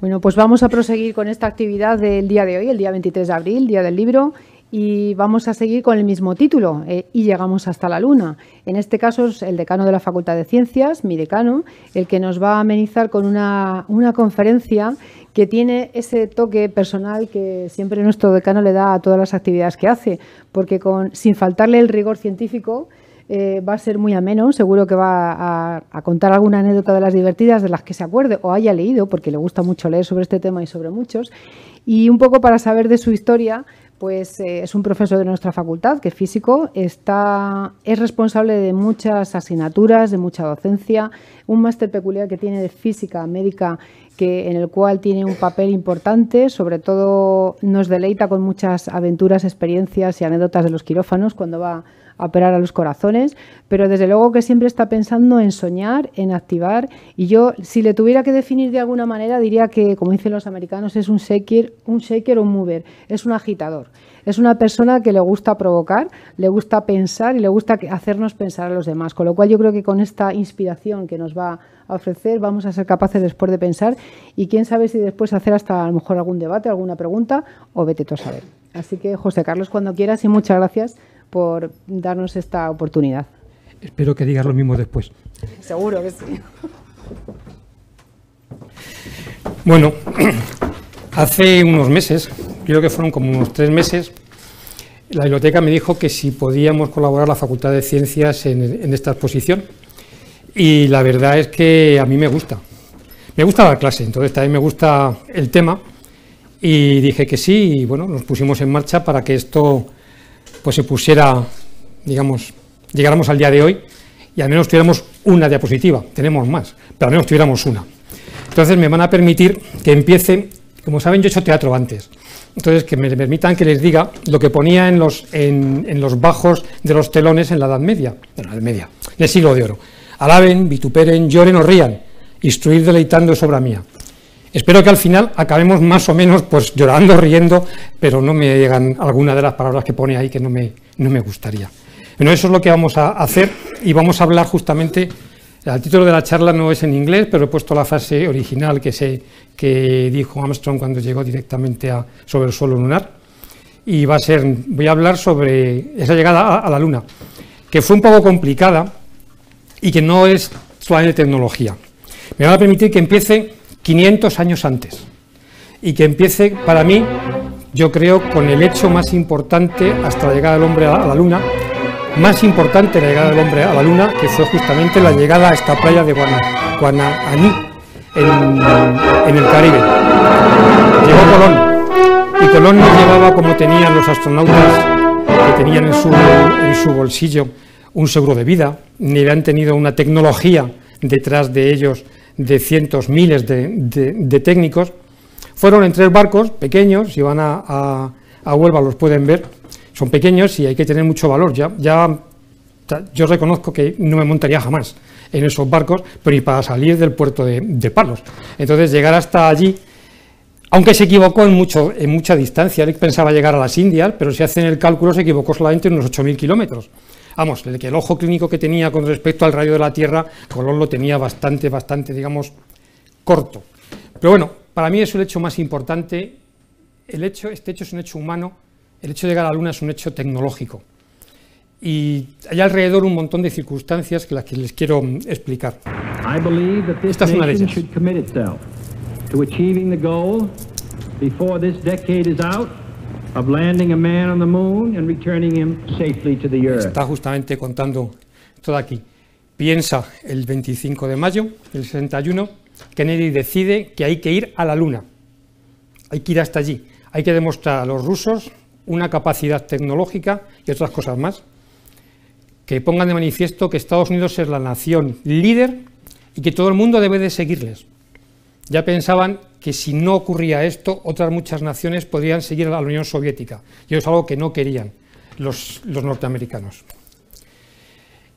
Bueno, pues vamos a proseguir con esta actividad del día de hoy, el día 23 de abril, Día del Libro, y vamos a seguir con el mismo título, eh, Y llegamos hasta la Luna. En este caso es el decano de la Facultad de Ciencias, mi decano, el que nos va a amenizar con una, una conferencia que tiene ese toque personal que siempre nuestro decano le da a todas las actividades que hace, porque con, sin faltarle el rigor científico, eh, va a ser muy ameno, seguro que va a, contar alguna anécdota de las divertidas de las que se acuerde o haya leído, porque le gusta mucho leer sobre este tema y sobre muchos. Y un poco para saber de su historia, pues eh, es un profesor de nuestra facultad, que es físico, está, es responsable de muchas asignaturas, de mucha docencia, un máster peculiar que tiene de física médica que, en el cual tiene un papel importante, sobre todo nos deleita con muchas aventuras, experiencias y anécdotas de los quirófanos cuando va operar a los corazones, pero desde luego que siempre está pensando en soñar, en activar. Y yo, si le tuviera que definir de alguna manera, diría que, como dicen los americanos, es un shaker, un shaker o un mover, es un agitador. Es una persona que le gusta provocar, le gusta pensar y le gusta hacernos pensar a los demás. Con lo cual yo creo que con esta inspiración que nos va a ofrecer, vamos a ser capaces después de pensar y quién sabe si después hacer hasta a lo mejor algún debate, alguna pregunta o vete tú a saber. Así que José Carlos, cuando quieras y muchas gracias por darnos esta oportunidad. Espero que digas lo mismo después. Seguro que sí. Bueno, hace unos meses, creo que fueron como unos tres meses, la biblioteca me dijo que si podíamos colaborar la Facultad de Ciencias en, esta exposición. Y la verdad es que a mí me gusta. Me gusta la clase, entonces también me gusta el tema. Y dije que sí, y bueno, nos pusimos en marcha para que esto pues se pusiera, digamos, llegáramos al día de hoy y al menos tuviéramos una diapositiva, tenemos más, pero al menos tuviéramos una. Entonces me van a permitir que empiece, como saben, yo he hecho teatro antes, entonces que me permitan que les diga lo que ponía en los, en, los bajos de los telones en la Edad Media, en la Edad Media, en el siglo de oro. Alaben, vituperen, lloren o rían, instruir deleitando es obra mía. Espero que al final acabemos más o menos pues llorando, riendo, pero no me llegan alguna de las palabras que pone ahí que no me, no me gustaría. Bueno, eso es lo que vamos a hacer y vamos a hablar justamente, el título de la charla no es en inglés, pero he puesto la frase original que, que dijo Armstrong cuando llegó directamente a, sobre el suelo lunar y va a ser, voy a hablar sobre esa llegada a, la luna, que fue un poco complicada y que no es de tecnología. Me va a permitir que empiece 500 años antes y que empiece para mí, yo creo, con el hecho más importante hasta la llegada del hombre a la Luna, más importante la llegada del hombre a la Luna, que fue justamente la llegada a esta playa de Guana, en, el Caribe. Llegó Colón, y Colón no llevaba como tenían los astronautas que tenían en su, en su bolsillo un seguro de vida, ni habían tenido una tecnología detrás de ellos de cientos, miles de, de, técnicos. Fueron en tres barcos pequeños, si van a, a, Huelva los pueden ver, son pequeños y hay que tener mucho valor. Ya, ya, yo reconozco que no me montaría jamás en esos barcos, pero ni para salir del puerto de, Palos. Entonces llegar hasta allí aunque se equivocó en, mucho, en mucha distancia, él pensaba llegar a las Indias, pero si hacen el cálculo se equivocó solamente en unos 8.000 kilómetros. Vamos, el, que el ojo clínico que tenía con respecto al radio de la Tierra, Colón lo tenía bastante, bastante, digamos, corto. Pero bueno, para mí es el hecho más importante. El hecho, este hecho es un hecho humano, el hecho de llegar a la Luna es un hecho tecnológico. Y hay alrededor un montón de circunstancias que las que les quiero mm, explicar. Esta es una de ellas. Está justamente contando todo aquí. Piensa el 25 de mayo del 61, Kennedy decide que hay que ir a la Luna. Hay que ir hasta allí. Hay que demostrar a los rusos una capacidad tecnológica y otras cosas más que pongan de manifiesto que Estados Unidos es la nación líder y que todo el mundo debe de seguirles ya pensaban que si no ocurría esto, otras muchas naciones podrían seguir a la Unión Soviética. Y eso es algo que no querían los, norteamericanos.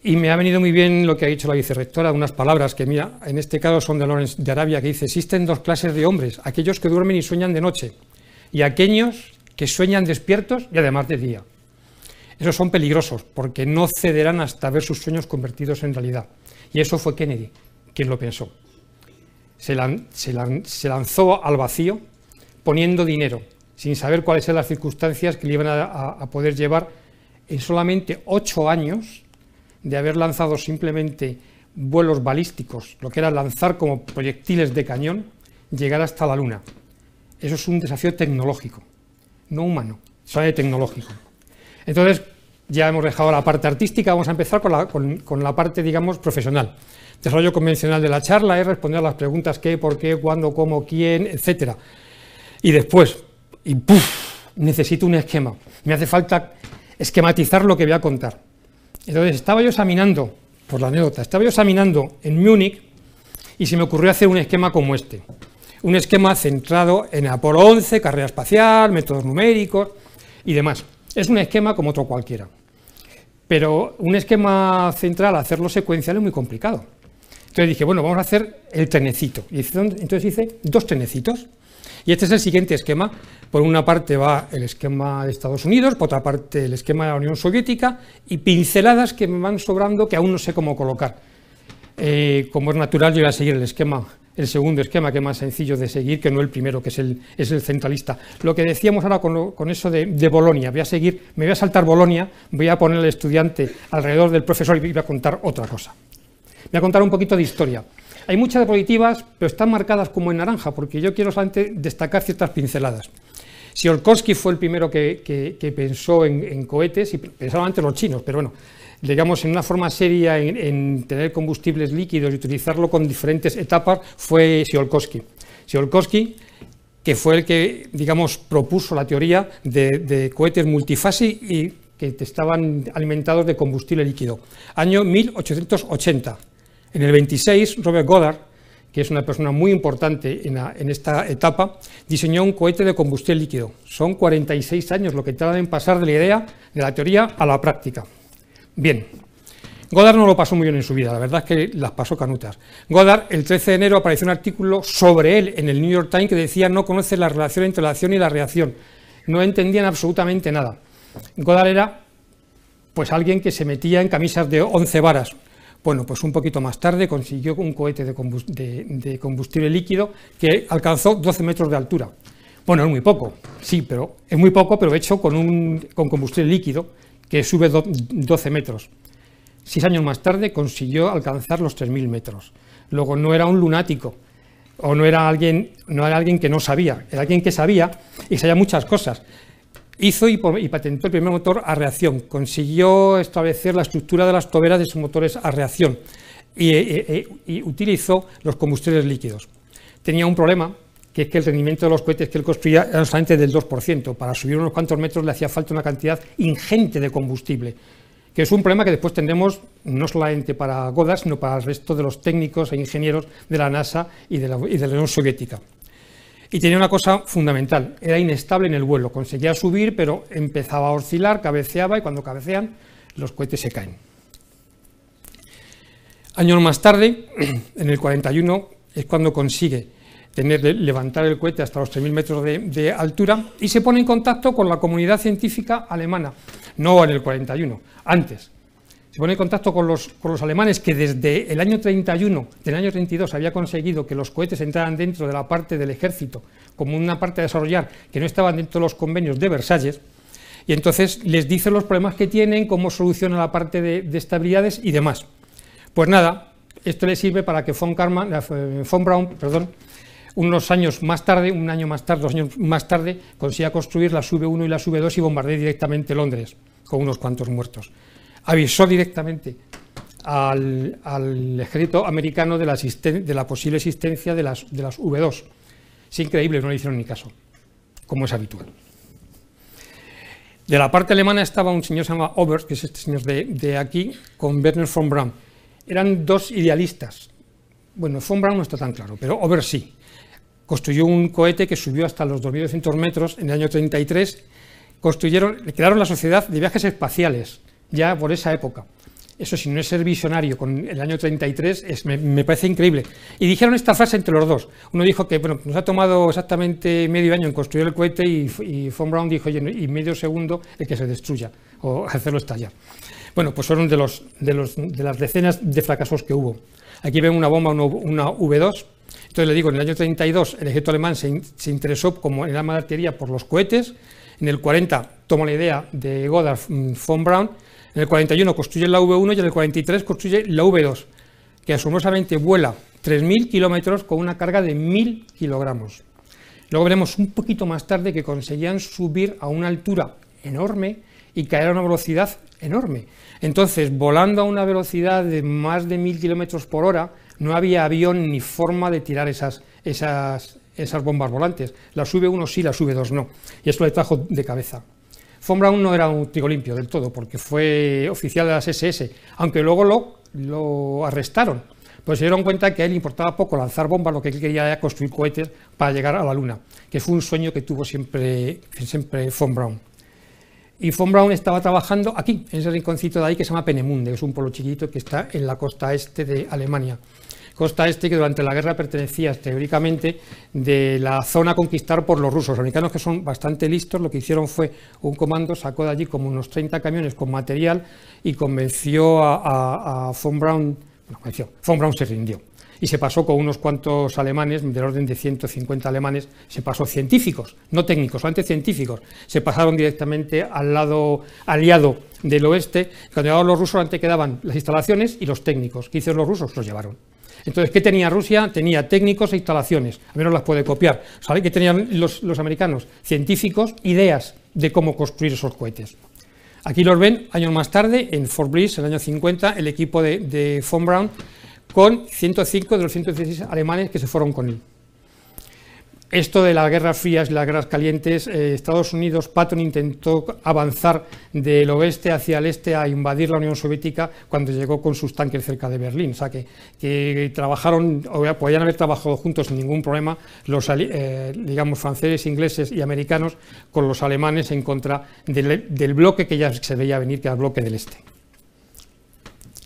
Y me ha venido muy bien lo que ha dicho la vicerectora, unas palabras que, mira, en este caso son de de Arabia, que dice, existen dos clases de hombres, aquellos que duermen y sueñan de noche, y aquellos que sueñan despiertos y además de día. Esos son peligrosos, porque no cederán hasta ver sus sueños convertidos en realidad. Y eso fue Kennedy quien lo pensó se, lanzó al vacío poniendo dinero, sin saber cuáles eran las circunstancias que le iban a, poder llevar en solamente ocho años de haber lanzado simplemente vuelos balísticos, lo que era lanzar como proyectiles de cañón, llegar hasta la Luna. Eso es un desafío tecnológico, no humano, solamente tecnológico. Entonces, ya hemos dejado la parte artística, vamos a empezar con la parte, digamos, profesional desarrollo convencional de la charla es responder a las preguntas qué, por qué, cuándo, cómo, quién, etcétera, Y después, y puff, necesito un esquema. Me hace falta esquematizar lo que voy a contar. Entonces, estaba yo examinando, por la anécdota, estaba yo examinando en Múnich y se me ocurrió hacer un esquema como este. Un esquema centrado en Apolo 11, carrera espacial, métodos numéricos y demás. Es un esquema como otro cualquiera. Pero un esquema central, hacerlo secuencial es muy complicado. Entonces dije, bueno, vamos a hacer el tenecito. Y entonces hice dos tenecitos Y este es el siguiente esquema. Por una parte va el esquema de Estados Unidos, por otra parte el esquema de la Unión Soviética y pinceladas que me van sobrando que aún no sé cómo colocar. Eh, como es natural, yo voy a seguir el esquema, el segundo esquema que es más sencillo de seguir que no el primero, que es el, centralista. Lo que decíamos ahora con, eso de, de, Bolonia, voy a seguir, me voy a saltar Bolonia, voy a poner al estudiante alrededor del profesor y voy a contar otra cosa. Voy a contar un poquito de historia. Hay muchas diapositivas, pero están marcadas como en naranja, porque yo quiero solamente destacar ciertas pinceladas. Siolkowski fue el primero que, pensó en, cohetes, y pensaban antes los chinos, pero bueno, digamos, en una forma seria en, tener combustibles líquidos y utilizarlo con diferentes etapas, fue Siolkowski. Siolkowski, que fue el que, digamos, propuso la teoría de, de cohetes multifase y que estaban alimentados de combustible líquido. Año 1880 en el 26, Robert Goddard, que es una persona muy importante en, esta etapa, diseñó un cohete de combustible líquido. Son 46 años lo que tardan en pasar de la idea, de la teoría, a la práctica. Bien, Goddard no lo pasó muy bien en su vida, la verdad es que las pasó canutas. Goddard, el 13 de enero, apareció un artículo sobre él en el New York Times que decía no conoce la relación entre la acción y la reacción. No entendían absolutamente nada. Goddard era pues alguien que se metía en camisas de 11 varas. Bueno, pues un poquito más tarde consiguió un cohete de, combustible líquido que alcanzó 12 metros de altura. Bueno, es muy poco, sí, pero es muy poco, pero hecho con, un, combustible líquido que sube 12 metros. Seis años más tarde consiguió alcanzar los 3.000 metros. Luego no era un lunático o no era, alguien, no era alguien que no sabía, era alguien que sabía y sabía muchas cosas, Hizo y, patentó el primer motor a reacción, consiguió establecer la estructura de las toberas de sus motores a reacción eh, eh, eh, y, utilizó los combustibles líquidos. Tenía un problema, que es que el rendimiento de los cohetes que él construía era solamente del 2%. Para subir unos cuantos metros le hacía falta una cantidad ingente de combustible, que es un problema que después tendremos no solamente para Goddard, sino para el resto de los técnicos e ingenieros de la NASA y de la Unión Soviética. Y tenía una cosa fundamental, era inestable en el vuelo, conseguía subir, pero empezaba a oscilar, cabeceaba y cuando cabecean los cohetes se caen. Años más tarde, en el 41, es cuando consigue tener, levantar el cohete hasta los 3.000 metros de, de, altura y se pone en contacto con la comunidad científica alemana, no en el 41, antes, se pone en contacto con los, alemanes que desde el año 31, del año 32, había conseguido que los cohetes entraran dentro de la parte del ejército, como una parte a desarrollar que no estaban dentro de los convenios de Versalles, y entonces les dice los problemas que tienen, cómo soluciona la parte de, estabilidades y demás. Pues nada, esto le sirve para que von, eh, Braun, unos años más tarde, un año más tarde, dos años más tarde, consiga construir la v 1 y la v 2 y bombardee directamente Londres, con unos cuantos muertos avisó directamente al, ejército americano de la, posible existencia de las, V2. Es increíble, no le hicieron ni caso, como es habitual. De la parte alemana estaba un señor llamado Oberst, que es este señor de, aquí, con Werner von Braun. Eran dos idealistas. Bueno, von Braun no está tan claro, pero Oberst sí. Construyó un cohete que subió hasta los 2.200 metros en el año 33. Construyeron, crearon la Sociedad de Viajes Espaciales, ya por esa época. Eso si no es ser visionario con el año 33 me, parece increíble. Y dijeron esta frase entre los dos. Uno dijo que bueno, nos ha tomado exactamente medio año en construir el cohete y, Von Braun dijo y medio segundo el que se destruya o hacerlo estallar. Bueno, pues fueron de, los, de, los, de las decenas de fracasos que hubo. Aquí ven una bomba, una, V2, entonces le digo, en el año 32 el ejército alemán se, interesó como en arma de artillería por los cohetes, en el 40 toma la idea de Goddard mm, von Braun, en el 41 construye la V1 y en el 43 construye la V2, que asomosamente vuela 3.000 kilómetros con una carga de 1.000 kilogramos. Luego veremos un poquito más tarde que conseguían subir a una altura enorme y caer a una velocidad enorme. Entonces, volando a una velocidad de más de 1.000 kilómetros por hora, no había avión ni forma de tirar esas, esas, esas bombas volantes. La V1 sí, las V2 no. Y esto le trajo de cabeza. Von Braun no era un trigo limpio del todo, porque fue oficial de las SS, aunque luego lo, arrestaron. Pues se dieron cuenta que a él importaba poco lanzar bombas, lo que él quería era construir cohetes para llegar a la Luna, que fue un sueño que tuvo siempre, siempre Von Braun. Y Von Braun estaba trabajando aquí, en ese rinconcito de ahí que se llama Penemunde, que es un pueblo chiquito que está en la costa este de Alemania. Costa Este, que durante la guerra pertenecía teóricamente de la zona conquistada por los rusos. Los americanos, que son bastante listos, lo que hicieron fue un comando, sacó de allí como unos 30 camiones con material y convenció a, von Braun, convenció, von Braun se rindió y se pasó con unos cuantos alemanes, del orden de 150 alemanes, se pasó científicos, no técnicos, antes científicos, se pasaron directamente al lado aliado del oeste. Cuando llegaron los rusos, antes quedaban las instalaciones y los técnicos. ¿Qué hicieron los rusos? Los llevaron. Entonces, ¿qué tenía Rusia? Tenía técnicos e instalaciones, A menos las puede copiar. ¿Sabe ¿Qué tenían los, americanos? Científicos, ideas de cómo construir esos cohetes. Aquí los ven años más tarde, en Fort Bliss, en el año 50, el equipo de, de Von Braun, con 105 de los 116 alemanes que se fueron con él esto de las guerras frías y las guerras calientes, eh, Estados Unidos, Patton intentó avanzar del oeste hacia el este a invadir la Unión Soviética cuando llegó con sus tanques cerca de Berlín. O sea que, trabajaron, podían haber trabajado juntos sin ningún problema los, eh, franceses, ingleses y americanos con los alemanes en contra del, bloque que ya se veía venir, que era el bloque del este.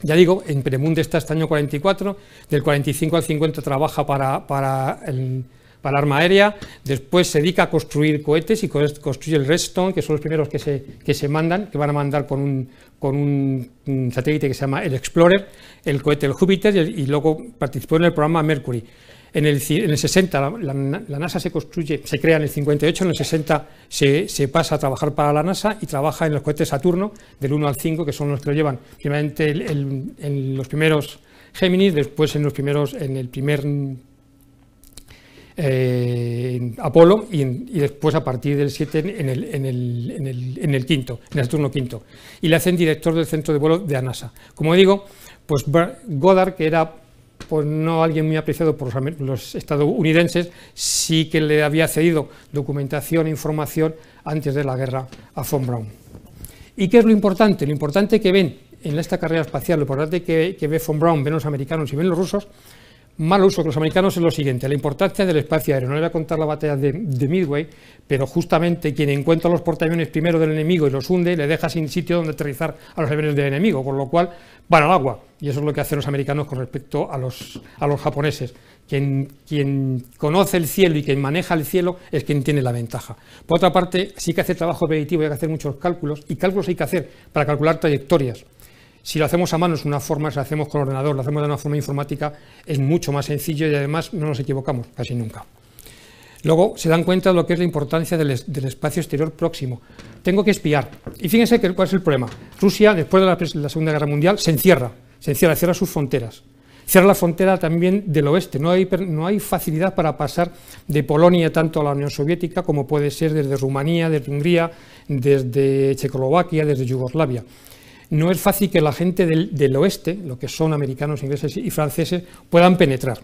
Ya digo, en Premund está este año 44, del 45 al 50 trabaja para, para el para arma aérea, después se dedica a construir cohetes y este construye el Redstone, que son los primeros que se, se mandan, que van a mandar con un, con un, satélite que se llama el Explorer, el cohete el Júpiter, y, luego participó en el programa Mercury. En el, 60 la, NASA se construye, se crea en el 58, en el 60 se, pasa a trabajar para la NASA y trabaja en los cohetes Saturno del 1 al 5, que son los que lo llevan primeramente en los primeros Géminis, después en los primeros, en el primer eh, en Apolo y, después a partir del 7 en el, quinto, en el turno quinto. Y le hacen director del centro de vuelo de NASA. Como digo, pues Goddard, que era pues no alguien muy apreciado por los estadounidenses, sí que le había cedido documentación e información antes de la guerra a von Braun. ¿Y qué es lo importante? Lo importante que ven en esta carrera espacial, lo importante que, que ve von Braun, ven los americanos y ven los rusos, mal uso que los americanos es lo siguiente, la importancia del espacio aéreo. No le voy a contar la batalla de, Midway, pero justamente quien encuentra los portaaviones primero del enemigo y los hunde, le deja sin sitio donde aterrizar a los aviones del enemigo, por lo cual van al agua. Y eso es lo que hacen los americanos con respecto a los, japoneses. Quien, quien conoce el cielo y quien maneja el cielo es quien tiene la ventaja. Por otra parte, sí que hace trabajo predictivo, hay que hacer muchos cálculos, y cálculos hay que hacer para calcular trayectorias. Si lo hacemos a mano es una forma, si lo hacemos con ordenador, lo hacemos de una forma informática, es mucho más sencillo y además no nos equivocamos casi nunca. Luego se dan cuenta de lo que es la importancia del, espacio exterior próximo. Tengo que espiar. Y fíjense que, cuál es el problema. Rusia, después de la, Segunda Guerra Mundial, se encierra, se encierra, cierra sus fronteras cierra la frontera también del oeste. No hay, no hay, facilidad para pasar de Polonia tanto a la Unión Soviética como puede ser desde Rumanía, desde Hungría, desde Checoslovaquia, desde Yugoslavia no es fácil que la gente del, oeste, lo que son americanos, ingleses y franceses, puedan penetrar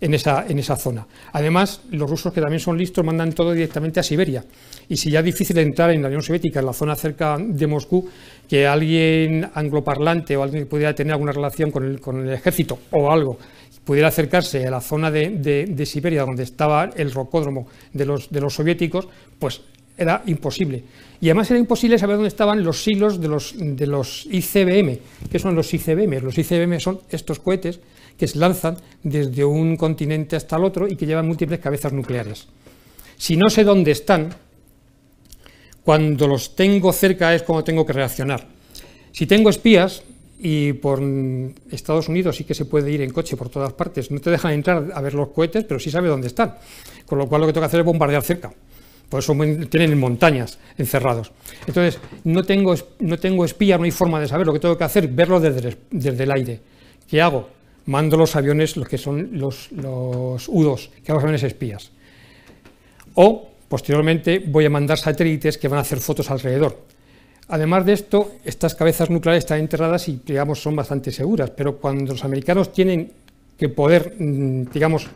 en esa, en esa zona. Además, los rusos, que también son listos, mandan todo directamente a Siberia. Y si ya es difícil entrar en la Unión Soviética, en la zona cerca de Moscú, que alguien angloparlante o alguien que pudiera tener alguna relación con el, ejército o algo pudiera acercarse a la zona de, de, Siberia, donde estaba el rocódromo de los, de los soviéticos, pues era imposible. Y además era imposible saber dónde estaban los silos de los, ICBM. ¿Qué son los ICBM? Los ICBM son estos cohetes que se lanzan desde un continente hasta el otro y que llevan múltiples cabezas nucleares. Si no sé dónde están, cuando los tengo cerca es como tengo que reaccionar. Si tengo espías, y por Estados Unidos sí que se puede ir en coche por todas partes, no te dejan entrar a ver los cohetes, pero sí sabe dónde están. Con lo cual lo que tengo que hacer es bombardear cerca. Por eso tienen montañas encerrados. Entonces, no tengo, no tengo espía, no hay forma de saber lo que tengo que hacer, verlo desde, desde el aire. ¿Qué hago? Mando los aviones, los que son los, los U-2, que son los aviones espías. O, posteriormente, voy a mandar satélites que van a hacer fotos alrededor. Además de esto, estas cabezas nucleares están enterradas y, digamos, son bastante seguras, pero cuando los americanos tienen que poder, mm, digamos,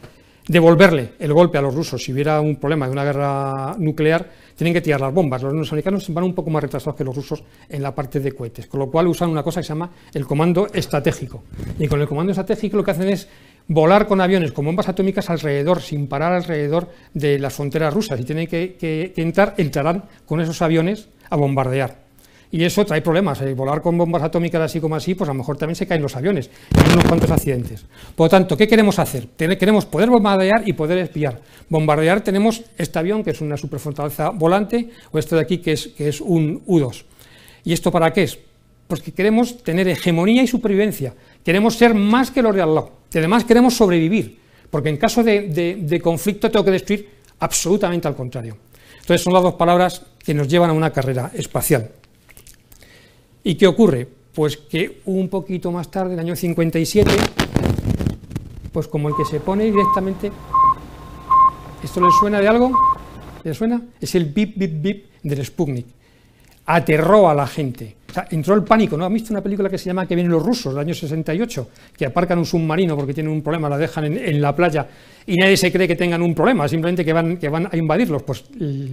devolverle el golpe a los rusos si hubiera un problema de una guerra nuclear, tienen que tirar las bombas. Los americanos van un poco más retrasados que los rusos en la parte de cohetes, con lo cual usan una cosa que se llama el comando estratégico. Y con el comando estratégico lo que hacen es volar con aviones con bombas atómicas alrededor, sin parar alrededor de las fronteras rusas. Y tienen que, que entrar, entrarán con esos aviones a bombardear. Y eso trae problemas. El volar con bombas atómicas así como así, pues a lo mejor también se caen los aviones. Hay unos cuantos accidentes. Por lo tanto, ¿qué queremos hacer? Queremos poder bombardear y poder espiar. Bombardear tenemos este avión, que es una superfortaleza volante, o esto de aquí, que es, es un U-2. ¿Y esto para qué es? Porque queremos tener hegemonía y supervivencia. Queremos ser más que los de al lado. Y además queremos sobrevivir, porque en caso de conflicto tengo que destruir absolutamente al contrario. Entonces son las dos palabras que nos llevan a una carrera espacial. ¿Y qué ocurre? Pues que un poquito más tarde, en el año 57, pues como el que se pone directamente... ¿Esto le suena de algo? ¿Le suena? Es el bip, bip, bip del Sputnik. Aterró a la gente entró el pánico, ¿no? ¿Has visto una película que se llama Que vienen los rusos, del año 68? Que aparcan un submarino porque tienen un problema, la dejan en, la playa y nadie se cree que tengan un problema, simplemente que van, que van a invadirlos. Pues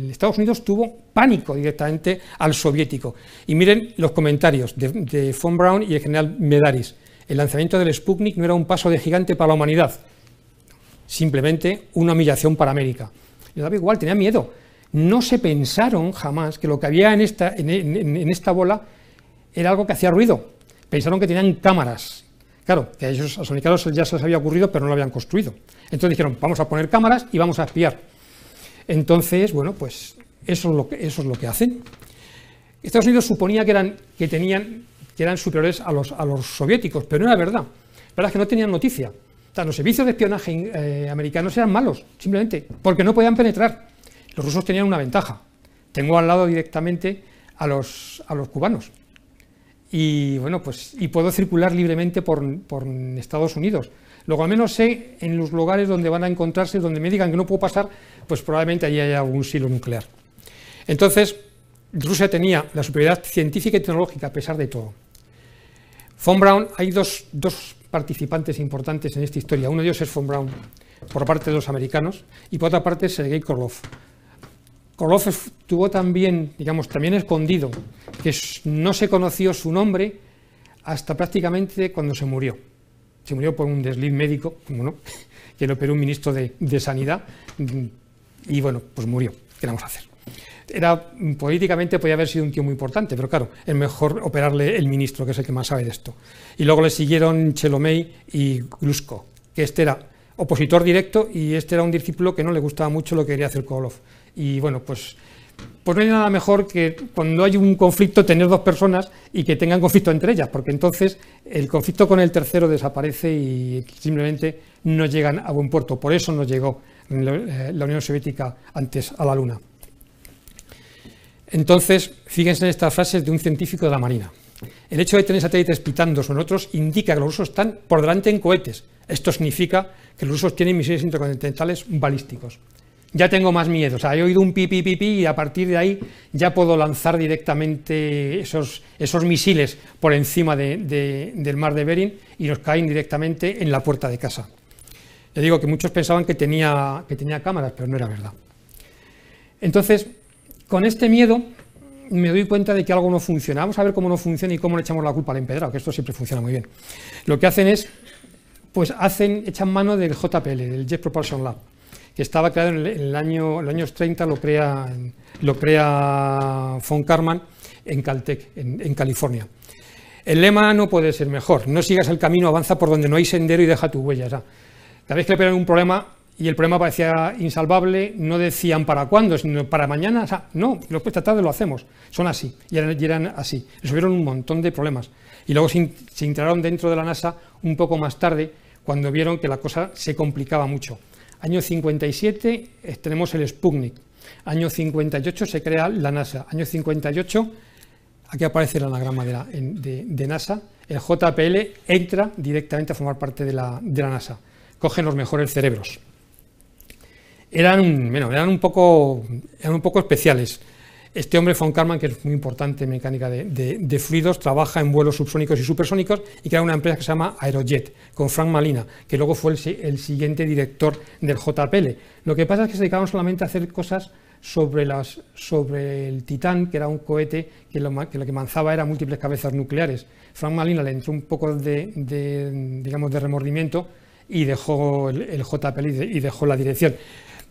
Estados Unidos tuvo pánico directamente al soviético. Y miren los comentarios de, Von Braun y el general Medaris. El lanzamiento del Sputnik no era un paso de gigante para la humanidad, simplemente una humillación para América. Yo daba igual, tenía miedo. No se pensaron jamás que lo que había en esta, en esta bola era algo que hacía ruido. Pensaron que tenían cámaras. Claro, que a ellos, a americanos ya se les había ocurrido, pero no lo habían construido. Entonces dijeron, vamos a poner cámaras y vamos a espiar. Entonces, bueno, pues eso es lo que, eso es lo que hacen. Estados Unidos suponía que eran, que tenían, que eran superiores a los, a los soviéticos, pero no era verdad. La verdad es que no tenían noticia. los servicios de espionaje eh, americanos eran malos, simplemente, porque no podían penetrar. Los rusos tenían una ventaja. Tengo al lado directamente a los, a los cubanos y bueno, pues y puedo circular libremente por, Estados Unidos. Luego al menos sé en los lugares donde van a encontrarse, donde me digan que no puedo pasar, pues probablemente allí haya algún silo nuclear. Entonces, Rusia tenía la superioridad científica y tecnológica a pesar de todo. Von Braun, hay dos, dos participantes importantes en esta historia. Uno de ellos es Von Braun, por parte de los americanos, y por otra parte Sergei Korlov, Koloff tuvo también, digamos, también escondido, que no se conoció su nombre hasta prácticamente cuando se murió. Se murió por un desliz médico, como no, que lo operó un ministro de, Sanidad, y bueno, pues murió. ¿Qué vamos a hacer? Era, políticamente podía haber sido un tío muy importante, pero claro, es mejor operarle el ministro, que es el que más sabe de esto. Y luego le siguieron Chelomey y Glusko, que este era opositor directo y este era un discípulo que no le gustaba mucho lo que quería hacer Koloff. Y bueno, pues, pues, no hay nada mejor que cuando hay un conflicto tener dos personas y que tengan conflicto entre ellas, porque entonces el conflicto con el tercero desaparece y simplemente no llegan a buen puerto. Por eso no llegó eh, la Unión Soviética antes a la Luna. Entonces, fíjense en estas frases de un científico de la Marina. El hecho de tener satélites pitando sobre otros indica que los rusos están por delante en cohetes. Esto significa que los rusos tienen misiles intercontinentales balísticos ya tengo más miedo. O sea, he oído un pi, pi, y a partir de ahí ya puedo lanzar directamente esos, esos misiles por encima del mar de Bering y nos caen directamente en la puerta de casa. Le digo que muchos pensaban que tenía, que tenía cámaras, pero no era verdad. Entonces, con este miedo me doy cuenta de que algo no funciona. Vamos a ver cómo no funciona y cómo le echamos la culpa al empedrado, que esto siempre funciona muy bien. Lo que hacen es, pues hacen, echan mano del JPL, del Jet Propulsion Lab que estaba creado en, el año, los años 30, lo crea, lo crea von Karman en Caltech, en, California. El lema no puede ser mejor, no sigas el camino, avanza por donde no hay sendero y deja tu huella. Ya. Cada vez que le un problema y el problema parecía insalvable, no decían para cuándo, sino para mañana, no, lo, esta tarde lo hacemos, son así, y eran, así. Resolvieron un montón de problemas. Y luego se, se integraron dentro de la NASA un poco más tarde, cuando vieron que la cosa se complicaba mucho. Año 57 eh, tenemos el Sputnik. Año 58 se crea la NASA. Año 58, aquí aparece el anagrama de, la, NASA. El JPL entra directamente a formar parte de la, NASA. Cogen los mejores cerebros. Eran, bueno, eran, un poco, eran un poco especiales. Este hombre, von Karman, que es muy importante en mecánica de, fluidos, trabaja en vuelos subsónicos y supersónicos y crea una empresa que se llama Aerojet, con Frank Malina, que luego fue el, siguiente director del JPL. Lo que pasa es que se dedicaban solamente a hacer cosas sobre, el Titán, que era un cohete que lo que, manzaba era múltiples cabezas nucleares. Frank Malina le entró un poco de, remordimiento y dejó el, JPL y dejó la dirección.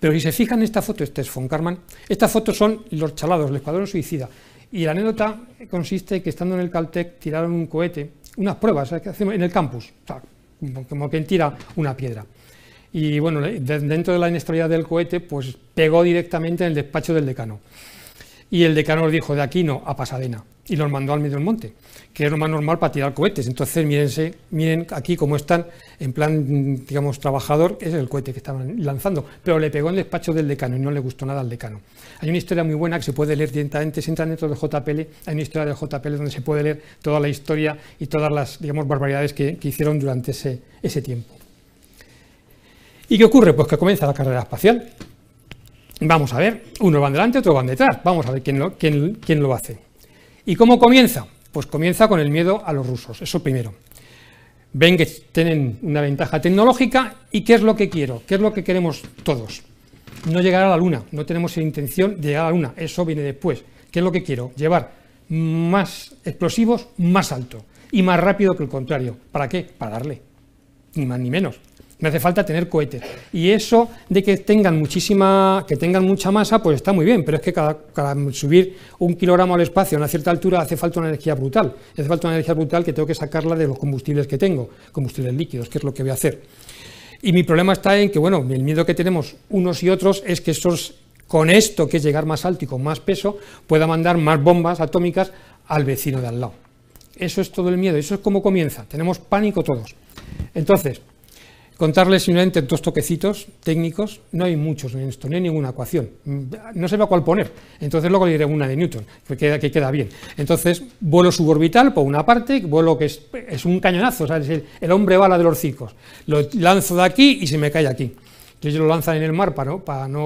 Pero si se fijan en esta foto, este es von Karman, estas fotos son los chalados, el escuadrón suicida. Y la anécdota consiste en que estando en el Caltech tiraron un cohete, unas pruebas que hacemos en el campus, como quien tira una piedra. Y bueno, dentro de la inestabilidad del cohete, pues pegó directamente en el despacho del decano y el decano les dijo de aquí no, a Pasadena y los mandó al medio del monte, que es lo más normal para tirar cohetes. Entonces, mírense, miren aquí cómo están, en plan, digamos, trabajador, es el cohete que estaban lanzando, pero le pegó en el despacho del decano y no le gustó nada al decano. Hay una historia muy buena que se puede leer directamente, si entran dentro del JPL, hay una historia del JPL donde se puede leer toda la historia y todas las, digamos, barbaridades que, hicieron durante ese, ese tiempo. ¿Y qué ocurre? Pues que comienza la carrera espacial. Vamos a ver, unos van delante, otro van detrás. Vamos a ver quién lo, quién, quién lo hace. ¿Y cómo comienza? Pues comienza con el miedo a los rusos, eso primero. Ven que tienen una ventaja tecnológica y qué es lo que quiero, qué es lo que queremos todos. No llegar a la Luna, no tenemos intención de llegar a la Luna, eso viene después. ¿Qué es lo que quiero? Llevar más explosivos más alto y más rápido que el contrario. ¿Para qué? Para darle. Ni más ni menos me hace falta tener cohetes. Y eso de que tengan muchísima, que tengan mucha masa, pues está muy bien, pero es que cada, subir un kilogramo al espacio a una cierta altura hace falta una energía brutal. Hace falta una energía brutal que tengo que sacarla de los combustibles que tengo, combustibles líquidos, que es lo que voy a hacer. Y mi problema está en que, bueno, el miedo que tenemos unos y otros es que esos, con esto, que es llegar más alto y con más peso, pueda mandar más bombas atómicas al vecino de al lado. Eso es todo el miedo, eso es como comienza. Tenemos pánico todos. Entonces, contarles simplemente dos toquecitos técnicos, no hay muchos en esto, no hay ninguna ecuación, no se sé cuál poner, entonces luego le diré una de Newton, que queda, que queda bien. Entonces, vuelo suborbital por una parte, vuelo que es, un cañonazo, es decir, el, hombre bala de los circos, lo lanzo de aquí y se me cae aquí. Ellos lo lanzan en el mar para, ¿no? para no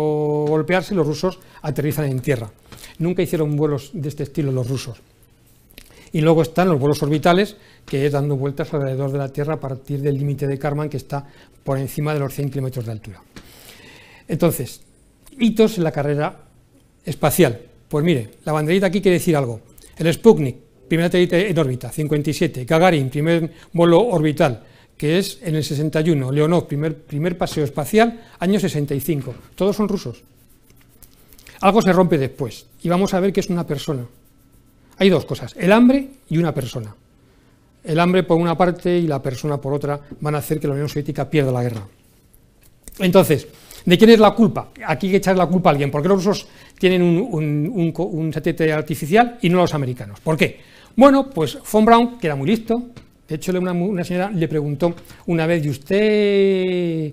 golpearse, los rusos aterrizan en tierra. Nunca hicieron vuelos de este estilo los rusos. Y luego están los vuelos orbitales, que es dando vueltas alrededor de la Tierra a partir del límite de Karman, que está por encima de los 100 kilómetros de altura. Entonces, hitos en la carrera espacial. Pues mire, la banderita aquí quiere decir algo. El Sputnik, primer satélite en órbita, 57. Gagarin, primer vuelo orbital, que es en el 61. Leonov, primer, primer paseo espacial, año 65. Todos son rusos. Algo se rompe después y vamos a ver que es una persona. Hay dos cosas, el hambre y una persona. El hambre por una parte y la persona por otra van a hacer que la Unión Soviética pierda la guerra. Entonces, ¿de quién es la culpa? Aquí hay que echar la culpa a alguien, porque los rusos tienen un, un, satélite artificial y no los americanos. ¿Por qué? Bueno, pues von Braun, que era muy listo, de hecho una, señora le preguntó una vez, ¿y usted,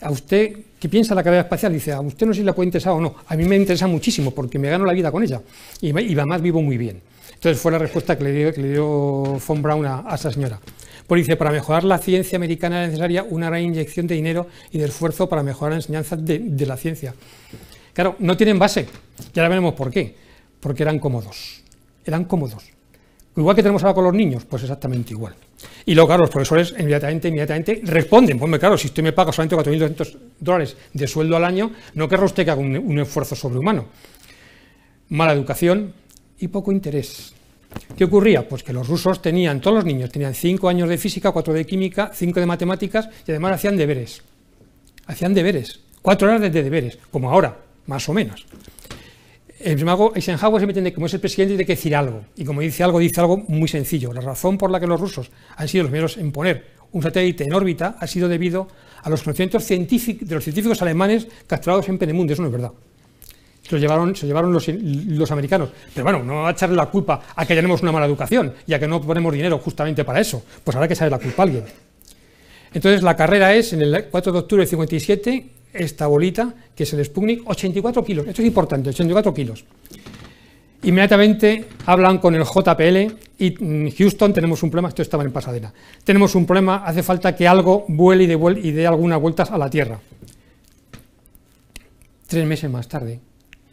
a usted ¿Qué piensa la carrera espacial? Dice, a usted no sé si le puede interesar o no. A mí me interesa muchísimo porque me gano la vida con ella y, además vivo muy bien. Entonces fue la respuesta que le dio, que le von Braun a, esa señora. Pues dice, para mejorar la ciencia americana era necesaria una gran inyección de dinero y de esfuerzo para mejorar la enseñanza de, la ciencia. Claro, no tienen base. Y ahora veremos por qué. Porque eran cómodos. Eran cómodos. Igual que tenemos ahora con los niños, pues exactamente igual. Y luego, claro, los profesores inmediatamente, inmediatamente responden. Pues claro, si usted me paga solamente 4.200 dólares de sueldo al año, no querrá usted que haga un esfuerzo sobrehumano. Mala educación, y poco interés. ¿Qué ocurría? Pues que los rusos tenían, todos los niños tenían cinco años de física, cuatro de química, cinco de matemáticas y además hacían deberes. Hacían deberes, Cuatro horas de deberes, como ahora, más o menos. El mago Eisenhower se entiende como es el presidente tiene que decir algo, y como dice algo, dice algo muy sencillo. La razón por la que los rusos han sido los primeros en poner un satélite en órbita ha sido debido a los conocimientos científicos de los científicos alemanes capturados en Penemunde, eso no es verdad se lo llevaron, los, americanos. Pero bueno, no va a echarle la culpa a que tenemos una mala educación y a que no ponemos dinero justamente para eso. Pues habrá que echarle la culpa a alguien. Entonces la carrera es, en el 4 de octubre del 57, esta bolita, que se el Sputnik, 84 kilos. Esto es importante, 84 kilos. Inmediatamente hablan con el JPL y mm, Houston tenemos un problema, esto estaba en Pasadena, tenemos un problema, hace falta que algo vuele y dé algunas vueltas a la Tierra. Tres meses más tarde,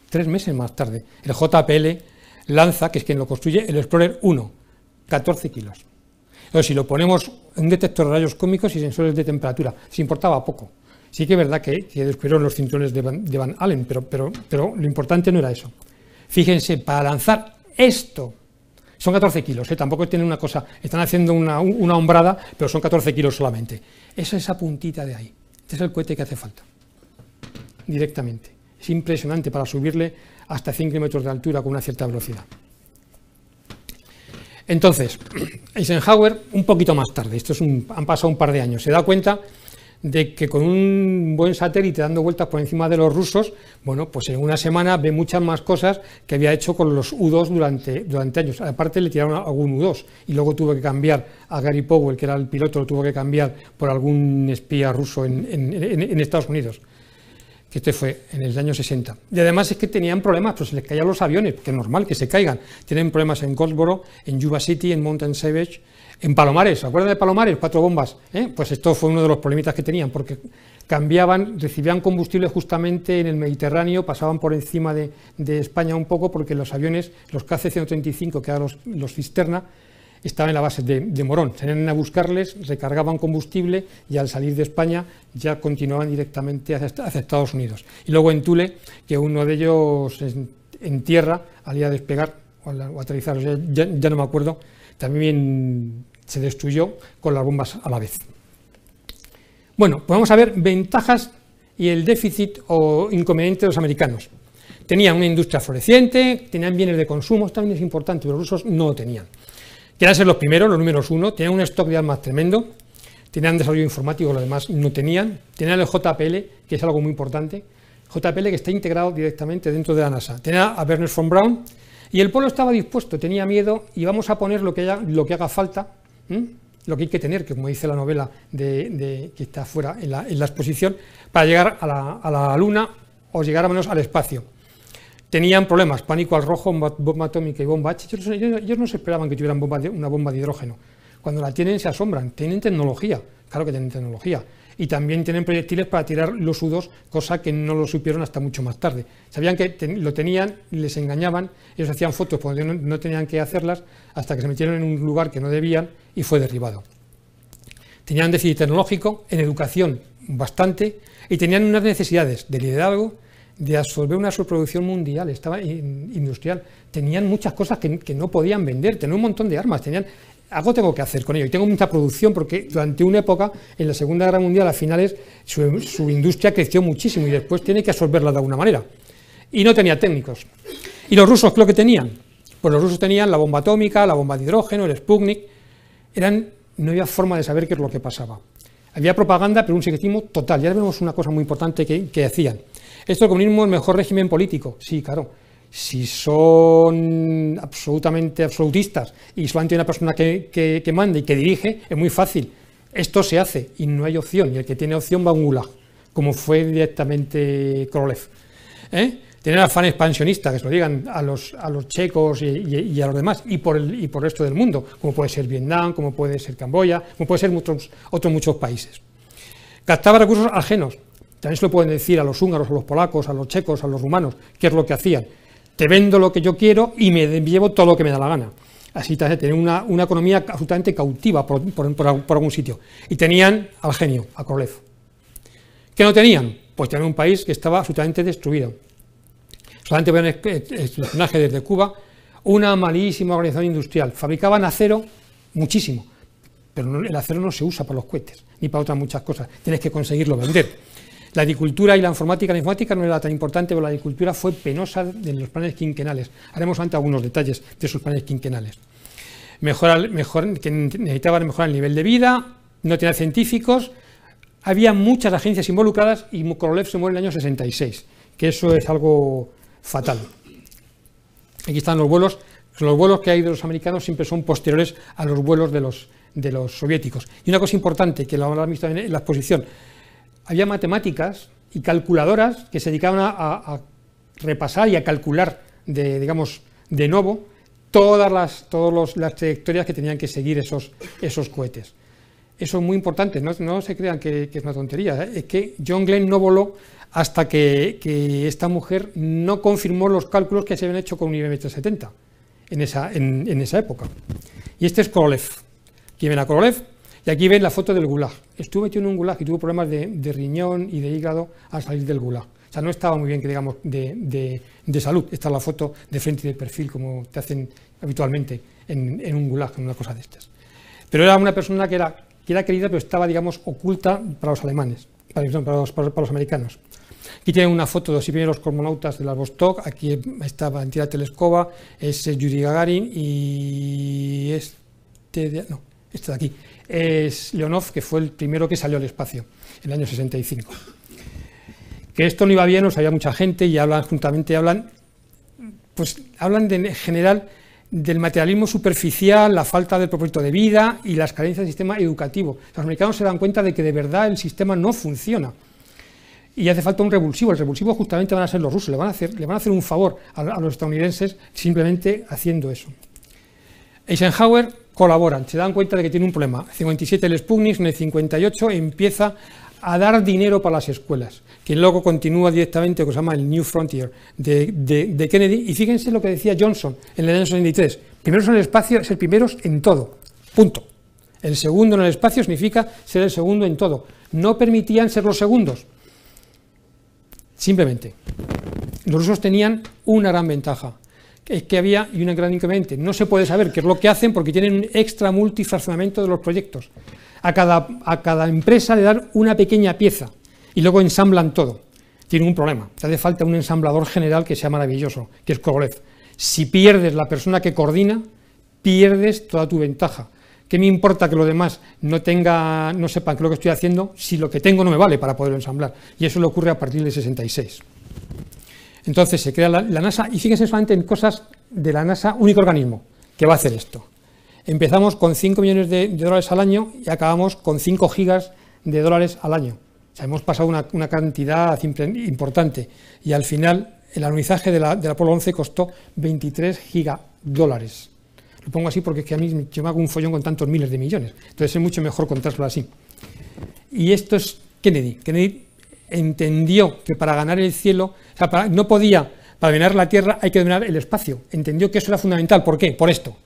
tres meses más tarde, el JPL lanza, que es quien lo construye, el Explorer 1, 14 kilos. Entonces, si lo ponemos en detector de rayos cómicos y sensores de temperatura, se importaba poco. Sí que es verdad que descubrieron los cinturones de Van, Allen, pero, pero, pero lo importante no era eso. Fíjense, para lanzar esto, son 14 kilos, ¿eh? tampoco tienen una cosa, están haciendo una, hombrada, pero son 14 kilos solamente. Esa es esa puntita de ahí. Este es el cohete que hace falta, directamente. Es impresionante para subirle hasta 100 kilómetros de altura con una cierta velocidad. Entonces, Eisenhower, un poquito más tarde, esto es un, han pasado un par de años, se da cuenta de que con un buen satélite dando vueltas por encima de los rusos, bueno, pues en una semana ve muchas más cosas que había hecho con los U-2 durante, durante años. Aparte le tiraron algún U-2 y luego tuvo que cambiar a Gary Powell, que era el piloto, lo tuvo que cambiar por algún espía ruso en Estados Unidos que este fue en el año 60. Y además es que tenían problemas, pues se les caían los aviones, que es normal que se caigan. Tienen problemas en Goldsboro, en Yuba City, en Mountain Savage, en Palomares, ¿se acuerdan de Palomares? Cuatro bombas. ¿eh? Pues esto fue uno de los problemitas que tenían, porque cambiaban, recibían combustible justamente en el Mediterráneo, pasaban por encima de, España un poco, porque los aviones, los KC-135, que eran los, los cisterna, estaba en la base de, Morón. Tenían a buscarles, recargaban combustible y al salir de España ya continuaban directamente hacia, Estados Unidos. Y luego en Tule, que uno de ellos en, tierra al ir a despegar o, aterrizar, ya, no me acuerdo, también se destruyó con las bombas a la vez. Bueno, pues vamos a ver ventajas y el déficit o inconveniente de los americanos. Tenían una industria floreciente, tenían bienes de consumo, también es importante, pero los rusos no lo tenían. Querían ser los primeros, los números uno, tenían un stock de armas tremendo, tenían desarrollo informático, lo demás no tenían, tenían el JPL, que es algo muy importante, JPL que está integrado directamente dentro de la NASA, tenía a Berners von Braun, y el pueblo estaba dispuesto, tenía miedo, y vamos a poner lo que, haya, lo que haga falta, lo que hay que tener, que como dice la novela que está afuera en la, exposición, para llegar a la, Luna o llegar al menos al espacio tenían problemas, pánico al rojo, bomba, atómica y bomba H. Ellos, no se esperaban que tuvieran bomba de, una bomba de hidrógeno. Cuando la tienen se asombran, tienen tecnología, claro que tienen tecnología. Y también tienen proyectiles para tirar los u cosa que no lo supieron hasta mucho más tarde. Sabían que lo tenían, les engañaban, ellos hacían fotos porque no, no tenían que hacerlas hasta que se metieron en un lugar que no debían y fue derribado. Tenían déficit tecnológico, en educación bastante, y tenían unas necesidades de liderazgo, de absorber una subproducción mundial, estaba industrial. Tenían muchas cosas que, no podían vender, tenían un montón de armas, tenían algo tengo que hacer con ello. Y tengo mucha producción porque durante una época, en la Segunda Guerra Mundial, a finales, su, industria creció muchísimo y después tiene que absorberla de alguna manera. Y no tenía técnicos. ¿Y los rusos qué lo que tenían? Pues los rusos tenían la bomba atómica, la bomba de hidrógeno, el Sputnik. Eran, no había forma de saber qué es lo que pasaba. Había propaganda, pero un secretismo total. Ya vemos una cosa muy importante que hacían ¿Esto el comunismo es el mejor régimen político? Sí, claro. Si son absolutamente absolutistas y solamente hay una persona que, manda y que dirige, es muy fácil. Esto se hace y no hay opción, y el que tiene opción va a un gulag, como fue directamente Korolev. ¿eh? Tener afán expansionista, que se lo digan a los, a los checos y, a los demás, y por, el, por resto del mundo, como puede ser Vietnam, como puede ser Camboya, como puede ser otros muchos países. Gastaba recursos ajenos, también se lo pueden decir a los húngaros, a los polacos, a los checos, a los rumanos, ¿Qué es lo que hacían. Te vendo lo que yo quiero y me llevo todo lo que me da la gana. Así te hace tener una, economía absolutamente cautiva por, algún sitio. Y tenían al genio, a Korolev. ¿Qué no tenían? Pues tenían un país que estaba absolutamente destruido. Solamente ven el personaje desde Cuba, una malísima organización industrial. Fabricaban acero muchísimo, pero el acero no se usa para los cohetes, ni para otras muchas cosas. Tienes que conseguirlo vender. La agricultura y la informática, la informática no era tan importante, pero la agricultura fue penosa de los planes quinquenales. Haremos antes algunos detalles de esos planes quinquenales. Mejor, mejor, necesitaban mejorar el nivel de vida, no tenía científicos, había muchas agencias involucradas y Korolev se muere en el año 66, que eso es algo fatal. Aquí están los vuelos, los vuelos que hay de los americanos siempre son posteriores a los vuelos de los, de los soviéticos. Y una cosa importante que lo hablar visto en la exposición, había matemáticas y calculadoras que se dedicaban a, repasar y a calcular de, digamos, de nuevo todas las, todas las trayectorias que tenían que seguir esos, esos cohetes. Eso es muy importante, no, se crean que, es una tontería. ¿eh? Es que John Glenn no voló hasta que, esta mujer no confirmó los cálculos que se habían hecho con un IBM 70 en esa, en, esa época. Y este es Korolev. ¿Quién era Korolev y aquí ven la foto del gulag. Estuve metido en un gulag y tuvo problemas de, riñón y de hígado al salir del gulag. O sea, no estaba muy bien, que digamos, de, salud. Esta es la foto de frente y de perfil, como te hacen habitualmente en, un gulag, en una cosa de estas. Pero era una persona que era, querida, pero estaba, digamos, oculta para los alemanes, para, los, para, los, americanos. Aquí tienen una foto de los primeros cosmonautas de la Vostok. Aquí estaba Entidad Telescova, es eh, Yuri Gagarin y este no, este de aquí, es Leonov, que fue el primero que salió al espacio en el año 65. Que esto no iba bien, o sabía mucha gente y hablan juntamente, hablan, pues hablan en general del materialismo superficial, la falta del propósito de vida y las carencias del sistema educativo. Los americanos se dan cuenta de que de verdad el sistema no funciona y hace falta un revulsivo. El revulsivo justamente van a ser los rusos, le van a hacer, le van a hacer un favor a los estadounidenses simplemente haciendo eso. Eisenhower colaboran, se dan cuenta de que tiene un problema. el 57 el Sputnik, en el 58 empieza a dar dinero para las escuelas, que luego continúa directamente lo que se llama el New Frontier de, Kennedy. Y fíjense lo que decía Johnson en el año 63. Primeros en el espacio es ser primeros en todo, punto. El segundo en el espacio significa ser el segundo en todo. No permitían ser los segundos. Simplemente. Los rusos tenían una gran ventaja es que había y incremento. No se puede saber qué es lo que hacen porque tienen un extra multifraccionamiento de los proyectos. A cada, a cada empresa le dan una pequeña pieza y luego ensamblan todo. Tienen un problema. Te hace falta un ensamblador general que sea maravilloso, que es Korolev. Si pierdes la persona que coordina, pierdes toda tu ventaja. ¿Qué me importa que los demás no tenga, no sepan qué es lo que estoy haciendo si lo que tengo no me vale para poderlo ensamblar? Y eso le ocurre a partir del 66. Entonces se crea la, NASA y fíjense solamente en cosas de la NASA, único organismo que va a hacer esto. Empezamos con 5 millones de, dólares al año y acabamos con 5 gigas de dólares al año. O hemos pasado una, cantidad importante y al final el alunizaje de la, Polo Apolo 11 costó 23 gigadólares. Lo pongo así porque es que a mí me hago un follón con tantos miles de millones. Entonces es mucho mejor contárselo así. Y esto es Kennedy. Kennedy entendió que para ganar el cielo, o sea, no podía, para ganar la tierra hay que ganar el espacio. Entendió que eso era fundamental. ¿Por qué? Por esto.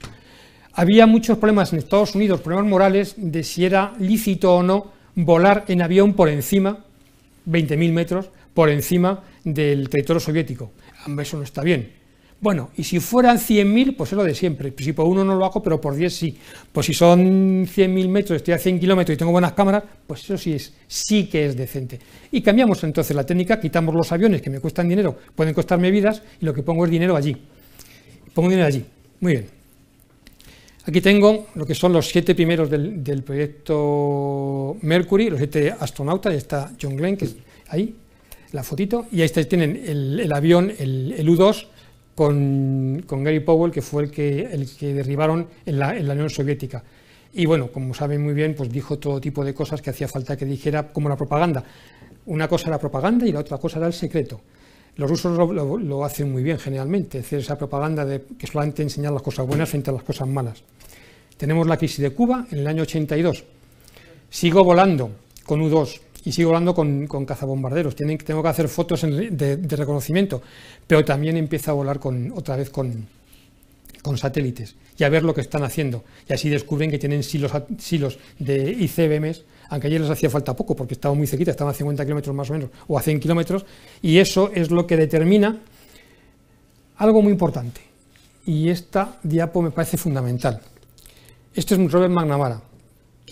Había muchos problemas en Estados Unidos, problemas morales, de si era lícito o no volar en avión por encima, 20.000 metros, por encima del territorio soviético. Eso no está bien. Bueno, y si fueran 100.000, pues es lo de siempre. Si por uno no lo hago, pero por 10 sí. Pues si son 100.000 metros, estoy a 100 kilómetros y tengo buenas cámaras, pues eso sí es, sí que es decente. Y cambiamos entonces la técnica, quitamos los aviones que me cuestan dinero, pueden costarme vidas, y lo que pongo es dinero allí. Pongo dinero allí. Muy bien. Aquí tengo lo que son los siete primeros del, proyecto Mercury, los siete astronautas, está John Glenn, que es ahí, la fotito, y ahí tienen el, avión, el, el U2, con, Gary Powell, que fue el que, el que derribaron en la, la, Unión Soviética. Y bueno, como saben muy bien, pues dijo todo tipo de cosas que hacía falta que dijera, como la propaganda. Una cosa era propaganda y la otra cosa era el secreto. Los rusos lo, hacen muy bien generalmente, es esa propaganda de que solamente enseñar las cosas buenas frente a las cosas malas. Tenemos la crisis de Cuba en el año 82. Sigo volando con U2, y sigo hablando con, cazabombarderos. tengo que hacer fotos de, reconocimiento, pero también empieza a volar con, otra vez con, satélites y a ver lo que están haciendo. Y así descubren que tienen silos, de ICBMs, aunque ayer les hacía falta poco porque estaban muy cerquita, estaban a 50 kilómetros más o menos, o a 100 kilómetros, y eso es lo que determina algo muy importante. Y esta diapo me parece fundamental. Este es un Robert McNamara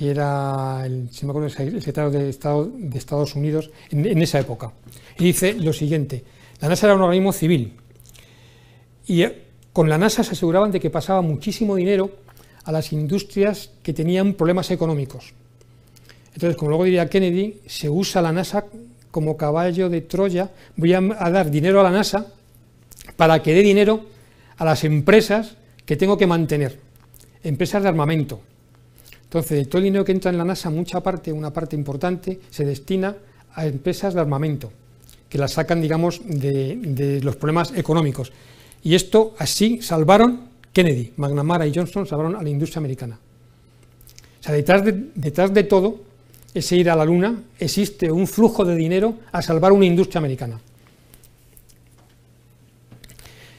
que era el, secretario de Estado de Estados Unidos en, esa época. Y dice lo siguiente, la NASA era un organismo civil y eh, con la NASA se aseguraban de que pasaba muchísimo dinero a las industrias que tenían problemas económicos. Entonces, como luego diría Kennedy, se usa la NASA como caballo de Troya, voy a dar dinero a la NASA para que dé dinero a las empresas que tengo que mantener, empresas de armamento, entonces, de todo el dinero que entra en la NASA, mucha parte, una parte importante, se destina a empresas de armamento, que las sacan, digamos, de, los problemas económicos. Y esto así salvaron Kennedy, McNamara y Johnson, salvaron a la industria americana. O sea, detrás de, detrás de todo, ese ir a la luna, existe un flujo de dinero a salvar una industria americana.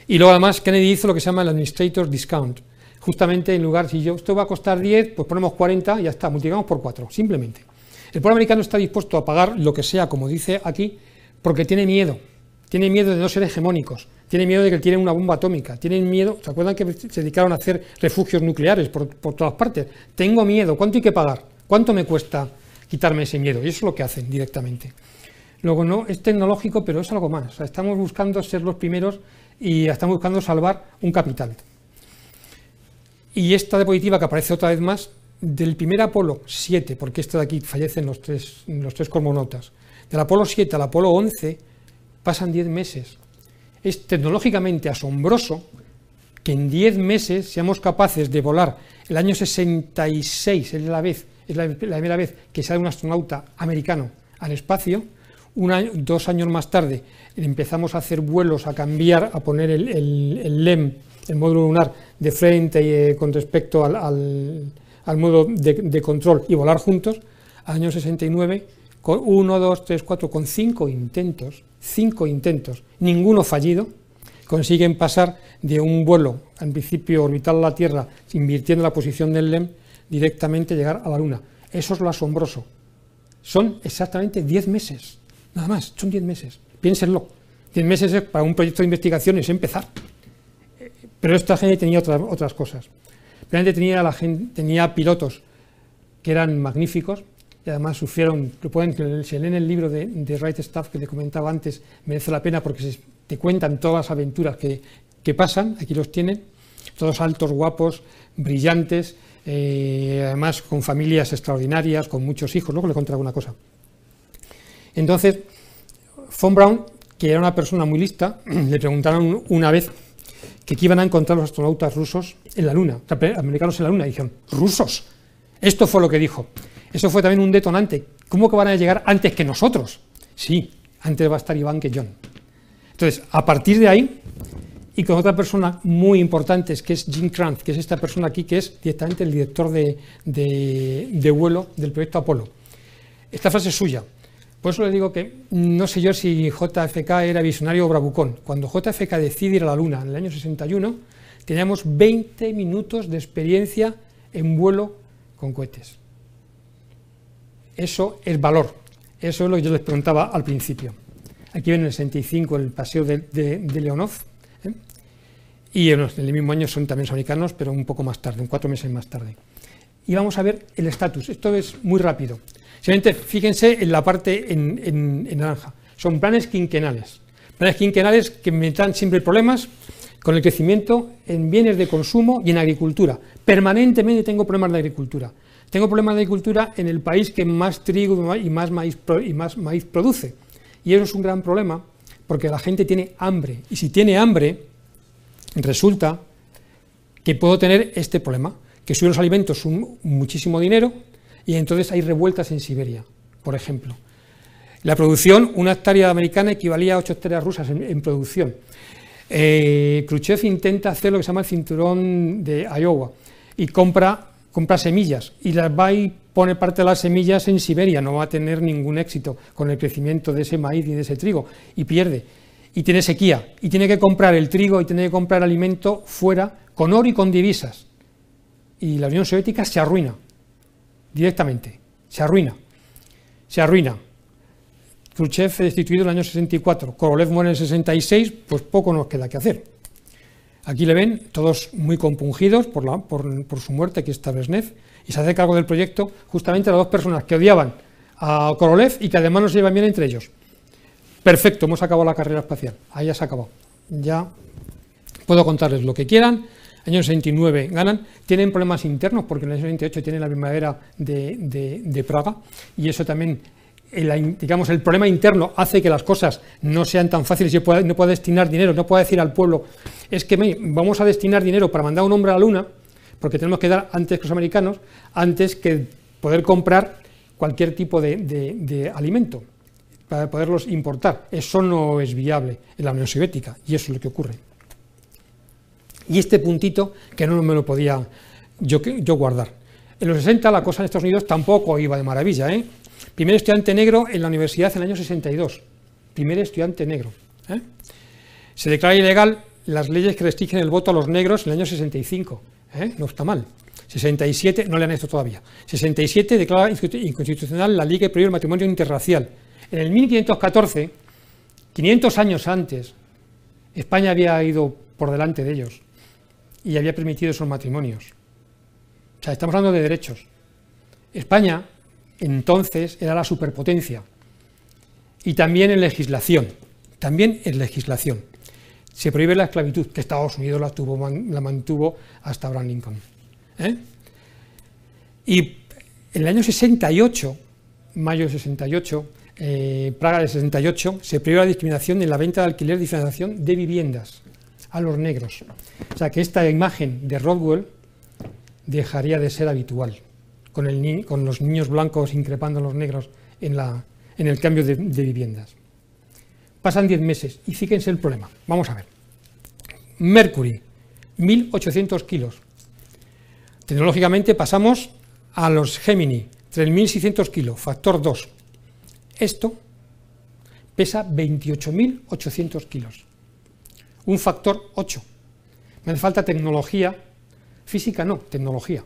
Y luego además Kennedy hizo lo que se llama el Administrator Discount, justamente en lugar, si yo, esto va a costar 10, pues ponemos 40 y ya está, multiplicamos por 4, simplemente. El pueblo americano está dispuesto a pagar lo que sea, como dice aquí, porque tiene miedo, tiene miedo de no ser hegemónicos, tiene miedo de que tienen una bomba atómica, tienen miedo, ¿se acuerdan que se dedicaron a hacer refugios nucleares por, todas partes? Tengo miedo, ¿cuánto hay que pagar? ¿Cuánto me cuesta quitarme ese miedo? Y eso es lo que hacen directamente. Luego no es tecnológico, pero es algo más. estamos buscando ser los primeros y estamos buscando salvar un capital. Y esta diapositiva que aparece otra vez más, del primer Apolo 7, porque esto de aquí fallecen los tres, los tres cosmonautas, del Apolo 7 al Apolo 11 pasan 10 meses. Es tecnológicamente asombroso que en 10 meses seamos capaces de volar. El año 66 es la, vez, es la, primera vez que sale un astronauta americano al espacio. Un año, dos años más tarde empezamos a hacer vuelos, a cambiar, a poner el, el LEM, el módulo lunar, de frente y eh, con respecto al, modo de, control y volar juntos, año 69, con 1, 2, 3, 4, con cinco intentos, cinco intentos, ninguno fallido, consiguen pasar de un vuelo, al principio orbital a la Tierra, invirtiendo la posición del LEM, directamente llegar a la Luna. Eso es lo asombroso. Son exactamente diez meses, nada más, son diez meses, piénsenlo. diez meses para un proyecto de investigación es empezar. Pero esta gente tenía otras cosas. Realmente tenía, la gente, tenía pilotos que eran magníficos y además sufrieron, lo pueden, si leen el libro de, Wright Staff que le comentaba antes, merece la pena porque te cuentan todas las aventuras que, pasan, aquí los tienen, todos altos, guapos, brillantes, eh, además con familias extraordinarias, con muchos hijos, luego le contaré alguna cosa. Entonces, Von Braun, que era una persona muy lista, le preguntaron una vez que aquí iban a encontrar los astronautas rusos en la Luna, americanos en la Luna, y dijeron, rusos. Esto fue lo que dijo. Eso fue también un detonante. ¿Cómo que van a llegar antes que nosotros? Sí, antes va a estar Iván que John. Entonces, a partir de ahí, y con otra persona muy importante, que es Jim Kranz, que es esta persona aquí, que es directamente el director de, de vuelo del proyecto Apolo. Esta frase es suya. Por eso les digo que no sé yo si JFK era visionario o bravucón. Cuando JFK decide ir a la Luna en el año 61, teníamos 20 minutos de experiencia en vuelo con cohetes. Eso es valor. Eso es lo que yo les preguntaba al principio. Aquí ven en el 65 el paseo de, Leonov. ¿eh? Y en el mismo año son también americanos, pero un poco más tarde, un cuatro meses más tarde. Y vamos a ver el estatus. Esto es muy rápido. Simplemente fíjense en la parte en, naranja. Son planes quinquenales. Planes quinquenales que me dan siempre problemas con el crecimiento en bienes de consumo y en agricultura. Permanentemente tengo problemas de agricultura. Tengo problemas de agricultura en el país que más trigo y más maíz, y más maíz produce. Y eso es un gran problema porque la gente tiene hambre. Y si tiene hambre, resulta que puedo tener este problema, que suben los alimentos un, muchísimo dinero, y entonces hay revueltas en Siberia, por ejemplo. La producción, una hectárea americana equivalía a ocho hectáreas rusas en, producción. Eh, Khrushchev intenta hacer lo que se llama el cinturón de Iowa y compra, compra semillas y las va y pone parte de las semillas en Siberia. No va a tener ningún éxito con el crecimiento de ese maíz y de ese trigo y pierde. Y tiene sequía y tiene que comprar el trigo y tiene que comprar alimento fuera con oro y con divisas. Y la Unión Soviética se arruina directamente, se arruina, se arruina. Khrushchev destituido en el año 64, Korolev muere en el 66, pues poco nos queda que hacer. Aquí le ven todos muy compungidos por, la, por, su muerte, que está Brezhnev, y se hace cargo del proyecto justamente las dos personas que odiaban a Korolev y que además no se llevan bien entre ellos. Perfecto, hemos acabado la carrera espacial, ahí ya se ha acabado. Ya puedo contarles lo que quieran, año 69 ganan, tienen problemas internos porque en el año 68 tienen la primavera de, de, Praga y eso también el, eh, digamos, el problema interno hace que las cosas no sean tan fáciles, y no pueda destinar dinero, no pueda decir al pueblo, es que vamos a destinar dinero para mandar un hombre a la luna, porque tenemos que dar antes que los americanos, antes que poder comprar cualquier tipo de alimento, para poderlos importar. Eso no es viable en la Unión Soviética, y eso es lo que ocurre. Y este puntito que no me lo podía yo, yo guardar. En los 60 la cosa en Estados Unidos tampoco iba de maravilla. ¿eh? Primer estudiante negro en la universidad en el año 62. Primer estudiante negro. ¿eh? Se declara ilegal las leyes que restringen el voto a los negros en el año 65. ¿eh? No está mal. 67, no le han hecho todavía. 67 declara inconstitucional la ley que prohíbe el matrimonio interracial. En el 1514, 500 años antes, España había ido por delante de ellos y había permitido esos matrimonios. O sea, estamos hablando de derechos. España entonces era la superpotencia y también en legislación, también en legislación. Se prohíbe la esclavitud, que Estados Unidos la, tuvo, la mantuvo hasta Abraham Lincoln. ¿eh? Y en el año 68, mayo de 68, eh, Praga de 68, se prohíbe la discriminación en la venta de alquiler y financiación de viviendas a los negros. O sea que esta imagen de Rodwell dejaría de ser habitual, con, el con los niños blancos increpando a los negros en, la, en el cambio de, de viviendas. Pasan 10 meses y fíjense el problema. Vamos a ver. Mercury, 1.800 kilos. Tecnológicamente pasamos a los Gemini, 3.600 kilos, factor 2. Esto pesa 28.800 kilos un factor 8. Me hace falta tecnología, física no, tecnología.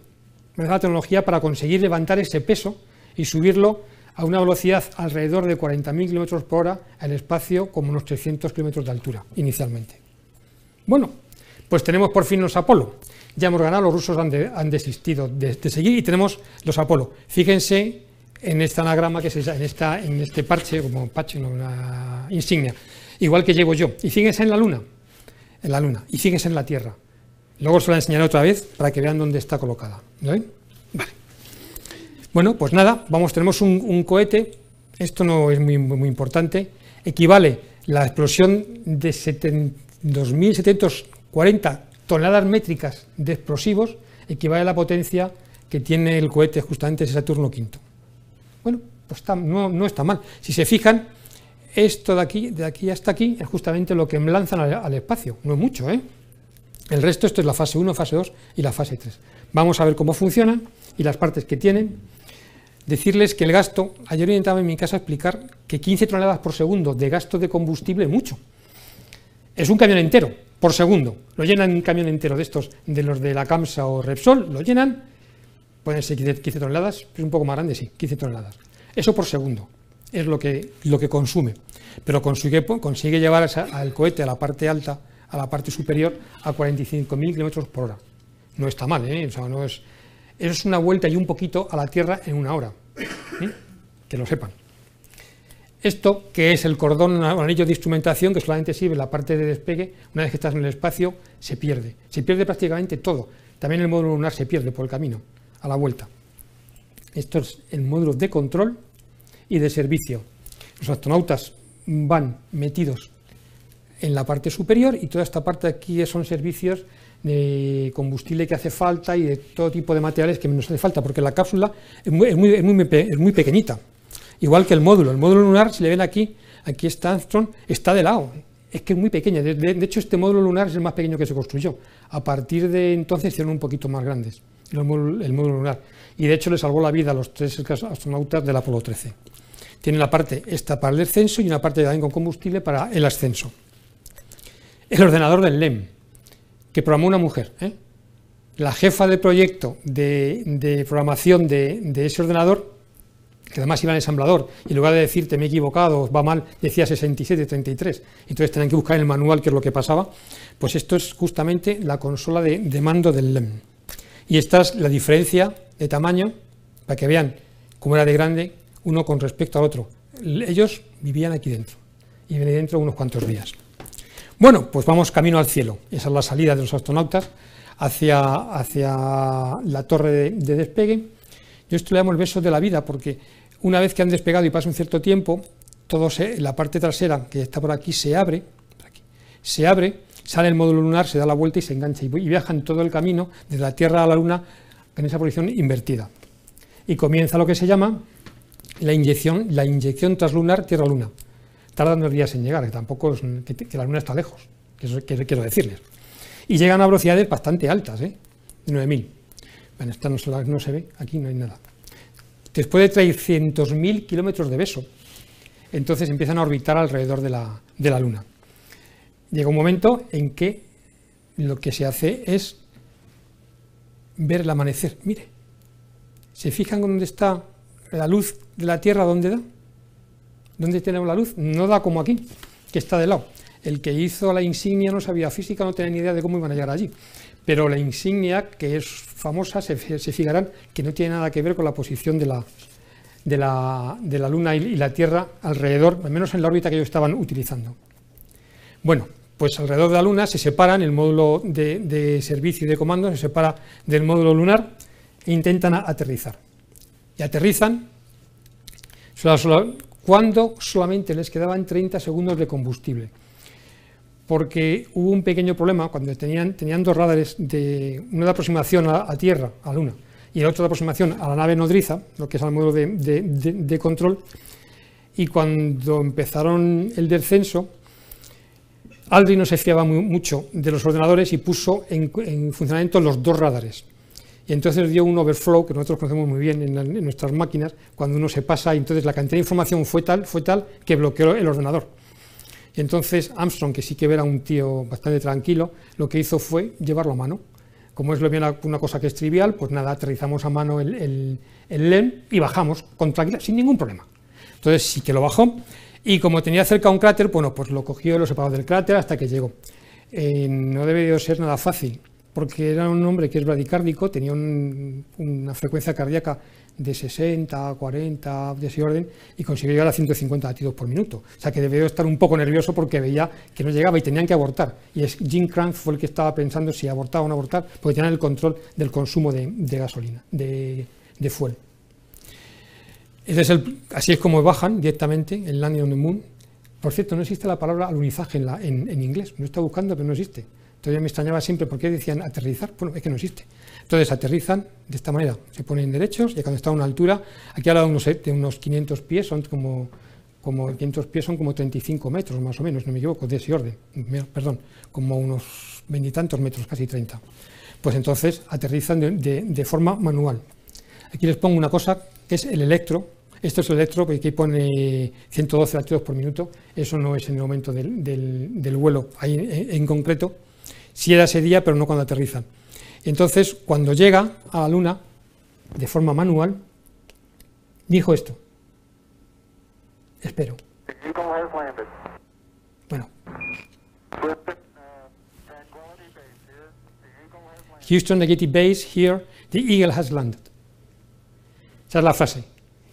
Me hace falta tecnología para conseguir levantar ese peso y subirlo a una velocidad alrededor de 40.000 km por hora al espacio como unos 300 km de altura inicialmente. Bueno, pues tenemos por fin los Apolo. Ya hemos ganado, los rusos han, han desistido de, seguir y tenemos los Apolo. Fíjense en este anagrama que se en, esta, este parche, como parche, una insignia, igual que llevo yo. Y fíjense en la Luna, en la Luna y fíjense en la Tierra. Luego os la enseñaré otra vez para que vean dónde está colocada. Bueno, pues nada, vamos, tenemos un, cohete, esto no es muy, muy, importante, equivale la explosión de 2.740 toneladas métricas de explosivos, equivale a la potencia que tiene el cohete justamente ese Saturno V. Bueno, pues no está mal. Si se fijan, esto de aquí, de aquí hasta aquí, es justamente lo que lanzan al, espacio, no es mucho, ¿eh? El resto, esto es la fase 1, fase 2 y la fase 3. Vamos a ver cómo funcionan y las partes que tienen. Decirles que el gasto, ayer intentaba en mi casa explicar que 15 toneladas por segundo de gasto de combustible es mucho. Es un camión entero, por segundo. Lo llenan un camión entero de estos, de los de la CAMSA o Repsol, lo llenan, pueden ser 15 toneladas, es un poco más grande, sí, 15 toneladas. Eso por segundo es lo que, lo que consume, pero consigue, consigue llevar al cohete a la parte alta, a la parte superior, a 45.000 kilómetros por hora. No está mal, ¿eh? o sea, no es, es una vuelta y un poquito a la Tierra en una hora, ¿eh? que lo sepan. Esto, que es el cordón, anillo de instrumentación que solamente sirve la parte de despegue, una vez que estás en el espacio, se pierde. Se pierde prácticamente todo. También el módulo lunar se pierde por el camino, a la vuelta. Esto es el módulo de control y de servicio. Los astronautas van metidos en la parte superior y toda esta parte aquí son servicios de combustible que hace falta y de todo tipo de materiales que nos hace falta, porque la cápsula es muy, pequeñita, igual que el módulo. El módulo lunar, si le ven aquí, aquí está Armstrong, está de lado, es que es muy pequeña. De, hecho, este módulo lunar es el más pequeño que se construyó. A partir de entonces hicieron un poquito más grandes el módulo, el módulo lunar. Y de hecho le salvó la vida a los tres astronautas del Apolo 13 tiene la parte esta para el descenso y una parte también con combustible para el ascenso. El ordenador del LEM, que programó una mujer, ¿eh? la jefa de proyecto de, programación de, ese ordenador, que además iba en ensamblador, y en lugar de decirte me he equivocado, va mal, decía 67, 33, entonces tenían que buscar en el manual qué es lo que pasaba, pues esto es justamente la consola de, de mando del LEM. Y esta es la diferencia de tamaño, para que vean cómo era de grande, uno con respecto al otro. Ellos vivían aquí dentro y venían dentro unos cuantos días. Bueno, pues vamos camino al cielo. Esa es la salida de los astronautas hacia, hacia la torre de, despegue. Yo esto le llamo el beso de la vida porque una vez que han despegado y pasa un cierto tiempo, todo la parte trasera que está por aquí se abre, se abre, sale el módulo lunar, se da la vuelta y se engancha y, y viajan todo el camino desde la Tierra a la Luna en esa posición invertida. Y comienza lo que se llama la inyección, la inyección traslunar Tierra-Luna. Tardan los días en llegar, que tampoco que, la Luna está lejos, que eso, quiero decirles. Y llegan a velocidades bastante altas, ¿eh? 9000. Bueno, esta no se, no ve, aquí no hay nada. Después de 300.000 kilómetros de beso, entonces empiezan a orbitar alrededor de la, de la Luna. Llega un momento en que lo que se hace es ver el amanecer. Mire, ¿se fijan dónde está la luz de la Tierra, ¿dónde da? ¿Dónde tenemos la luz? No da como aquí, que está de lado. El que hizo la insignia no sabía física, no tenía ni idea de cómo iban a llegar allí. Pero la insignia, que es famosa, se, fijarán que no tiene nada que ver con la posición de la, de la, de la Luna y, la Tierra alrededor, al menos en la órbita que ellos estaban utilizando. Bueno, pues alrededor de la Luna se separan, el módulo de, de servicio y de comando se separa del módulo lunar e intentan aterrizar y aterrizan cuando solamente les quedaban 30 segundos de combustible. Porque hubo un pequeño problema cuando tenían, tenían dos radares, de, uno de aproximación a, Tierra, a Luna, y el otro de aproximación a la nave nodriza, lo que es el módulo de, control, y cuando empezaron el descenso, Aldrin no se fiaba mucho de los ordenadores y puso en funcionamiento los dos radares y entonces dio un overflow que nosotros conocemos muy bien en, nuestras máquinas, cuando uno se pasa, y entonces la cantidad de información fue tal, fue tal que bloqueó el ordenador. Y entonces Armstrong, que sí que era un tío bastante tranquilo, lo que hizo fue llevarlo a mano. Como es lo bien una cosa que es trivial, pues nada, aterrizamos a mano el, el, e y bajamos con tranquilidad, sin ningún problema. Entonces sí que lo bajó y como tenía cerca un cráter, bueno, pues lo cogió y lo separó del cráter hasta que llegó. Eh, no debió ser nada fácil porque era un hombre que es bradicárdico, tenía una frecuencia cardíaca de 60, 40, de ese orden, y consiguió llegar a 150 latidos por minuto. O sea que debió estar un poco nervioso porque veía que no llegaba y tenían que abortar. Y es, Jim Crank fue el que estaba pensando si abortaba o no abortar, porque tenían el control del consumo de, gasolina, de, fuel. así es como bajan directamente en Landing on the Moon. Por cierto, no existe la palabra alunizaje en, en inglés. No está buscando, pero no existe me extrañaba siempre por qué decían aterrizar. Bueno, es que no existe. Entonces aterrizan de esta manera. Se ponen derechos y cuando está a una altura, aquí habla de unos, de unos 500 pies, son como, 500 pies son como 35 metros más o menos, no me equivoco, de ese orden. Perdón, como unos veintitantos metros, casi 30. Pues entonces aterrizan de, forma manual. Aquí les pongo una cosa que es el electro, esto es el electro, que aquí pone 112 latidos por minuto, eso no es en el momento del, vuelo ahí en, concreto, si era ese día, pero no cuando aterrizan. Entonces, cuando llega a la Luna, de forma manual, dijo esto. Espero. Bueno. Uh, uh, Houston Negative Base, here, the Eagle has landed. Esa es la frase.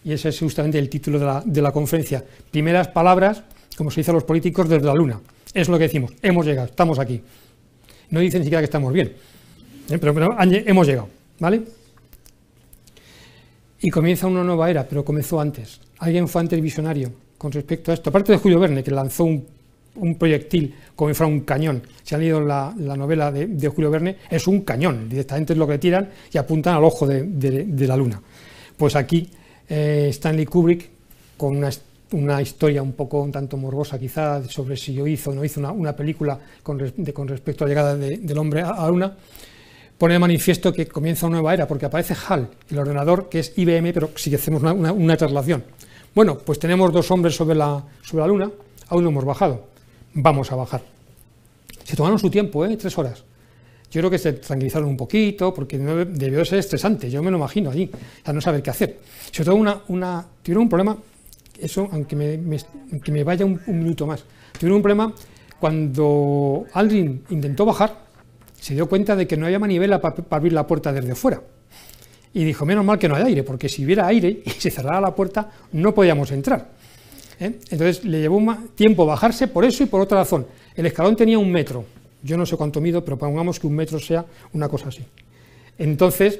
Y ese es justamente el título de la, de la conferencia. Primeras palabras, como se dice a los políticos, desde la Luna. Es lo que decimos. Hemos llegado, estamos aquí. No dice ni siquiera que estamos bien, ¿eh? pero, hemos llegado, ¿vale? Y comienza una nueva era, pero comenzó antes. Alguien fue antes visionario con respecto a esto. Aparte de Julio Verne, que lanzó un, proyectil como si fuera un cañón. Se han leído la, novela de, Julio Verne, es un cañón. Directamente es lo que tiran y apuntan al ojo de, la luna. Pues aquí eh, Stanley Kubrick, con una una historia un poco un tanto morbosa quizás sobre si yo hizo o no hizo una, película con, con, respecto a la llegada del hombre a, la luna pone de manifiesto que comienza una nueva era, porque aparece HAL, el ordenador que es IBM, pero si hacemos una, traslación. Bueno, pues tenemos dos hombres sobre la, sobre la Luna, aún no hemos bajado, vamos a bajar. Se tomaron su tiempo, ¿eh? tres horas. Yo creo que se tranquilizaron un poquito, porque debió ser estresante, yo me lo imagino allí, a no saber qué hacer. Sobre todo una, una, tuvieron un problema eso aunque me, vaya un, minuto más. Tuvieron un problema cuando Aldrin intentó bajar, se dio cuenta de que no había manivela para abrir la puerta desde fuera. Y dijo, menos mal que no hay aire, porque si hubiera aire y se cerrara la puerta, no podíamos entrar. ¿Eh? Entonces le llevó un tiempo bajarse por eso y por otra razón. El escalón tenía un metro. Yo no sé cuánto mido, pero pongamos que un metro sea una cosa así. Entonces,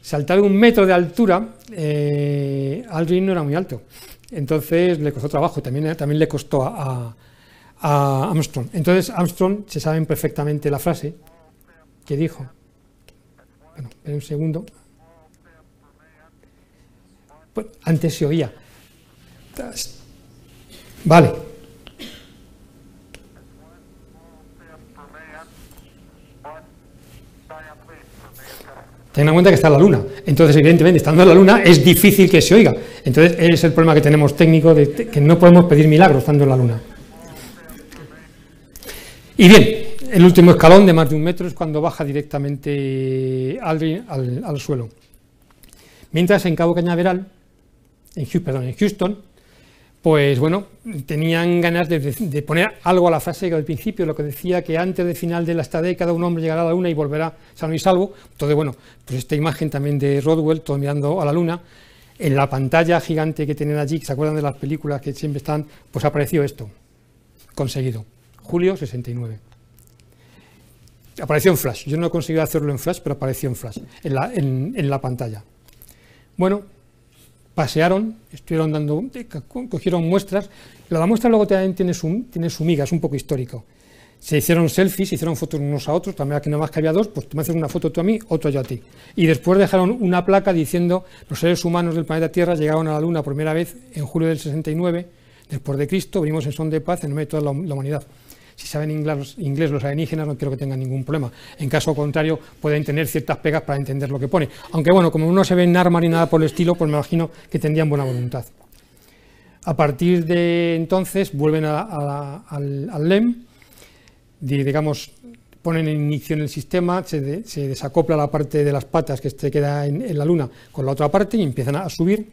saltar un metro de altura, eh, Aldrin no era muy alto. Entonces le costó trabajo, también, eh, también le costó a, Armstrong. Entonces Armstrong se sabe perfectamente la frase que dijo. Bueno, un segundo. Pues antes se oía. Vale. Ten en cuenta que está en la Luna. Entonces, evidentemente, estando en la Luna es difícil que se oiga. Entonces, es el problema que tenemos técnico de que no podemos pedir milagros estando en la Luna. Y bien, el último escalón de más de un metro es cuando baja directamente Aldrin al, suelo. Mientras en Cabo Cañaveral, en Houston, pues bueno, tenían ganas de, poner algo a la frase que al principio, lo que decía que antes del final de esta década un hombre llegará a la luna y volverá sano y salvo. Entonces, bueno, pues esta imagen también de Rodwell, todo mirando a la luna, en la pantalla gigante que tienen allí, se acuerdan de las películas que siempre están, pues apareció esto, conseguido, julio 69. Apareció en flash, yo no he conseguido hacerlo en flash, pero apareció en flash, en la, en la pantalla. Bueno, pasearon, estuvieron dando, cogieron muestras. La muestra luego también tiene su, tiene su miga, es un poco histórico. Se hicieron selfies, se hicieron fotos unos a otros, también aquí nada más que había dos, pues tú me haces una foto tú a mí, otra yo a ti. Y después dejaron una placa diciendo los seres humanos del planeta Tierra llegaron a la Luna por primera vez en julio del 69, después de Cristo, venimos en son de paz en nombre de toda la humanidad si saben inglés, los alienígenas no quiero que tengan ningún problema. En caso contrario, pueden tener ciertas pegas para entender lo que pone. Aunque bueno, como no se ven armas ni nada por el estilo, pues me imagino que tendrían buena voluntad. A partir de entonces vuelven al, LEM, digamos, ponen en inicio en el sistema, se, desacopla la parte de las patas que se queda en la Luna con la otra parte y empiezan a subir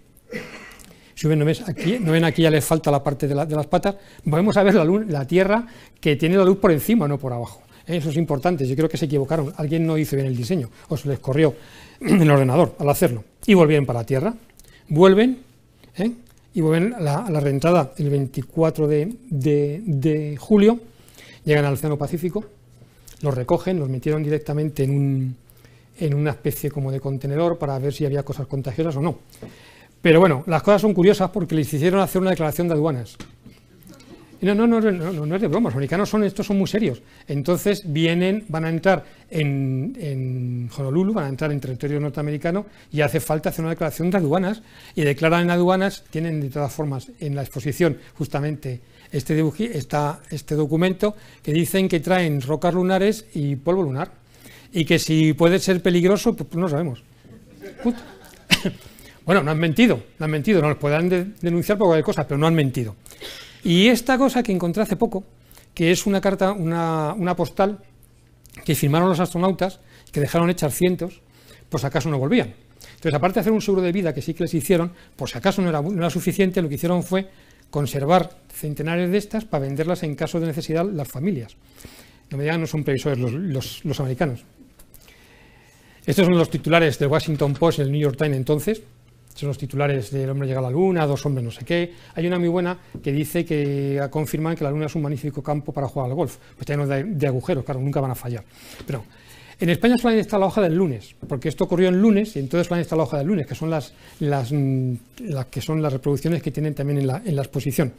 ¿no, aquí, ¿no ven aquí ya les falta la parte de, las patas? Vamos a ver la, Tierra que tiene la luz por encima, no por abajo. Eh, eso es importante, yo creo que se equivocaron, alguien no hizo bien el diseño, o se les corrió el ordenador al hacerlo. Y volvieron para la Tierra, vuelven, eh, y vuelven a la, reentrada el 24 de, julio, llegan al Océano Pacífico, los recogen, los metieron directamente en, en una especie como de contenedor para ver si había cosas contagiosas o no. Pero bueno, las cosas son curiosas porque les hicieron hacer una declaración de aduanas. No, no, no, no, es de broma, los americanos son, estos son muy serios. Entonces vienen, van a entrar en, Honolulu, van a entrar en territorio norteamericano y hace falta hacer una declaración de aduanas. Y declaran en aduanas, tienen de todas formas en la exposición justamente este, dibujo, está este documento que dicen que traen rocas lunares y polvo lunar. Y que si puede ser peligroso, pues no sabemos. Bueno, no han mentido, no han mentido, no los podrán denunciar por cualquier cosa, pero no han mentido. Y esta cosa que encontré hace poco, que es una carta, una, postal que firmaron los astronautas, que dejaron echar cientos, pues acaso no volvían. Entonces, aparte de hacer un seguro de vida que sí que les hicieron, por si acaso no era, suficiente, lo que hicieron fue conservar centenares de estas para venderlas en caso de necesidad las familias. No me digan, no son previsores los, los americanos. Estos son los titulares del Washington Post y el New York Times entonces, son los titulares del hombre llega a la luna, dos hombres no sé qué. Hay una muy buena que dice que confirman que la luna es un magnífico campo para jugar al golf. Pues está lleno de, agujeros, claro, nunca van a fallar. Pero en España solamente está la hoja del lunes, porque esto ocurrió en lunes y entonces solamente está la hoja del lunes, que son las, las, mm, que son las reproducciones que tienen también en la, en la exposición.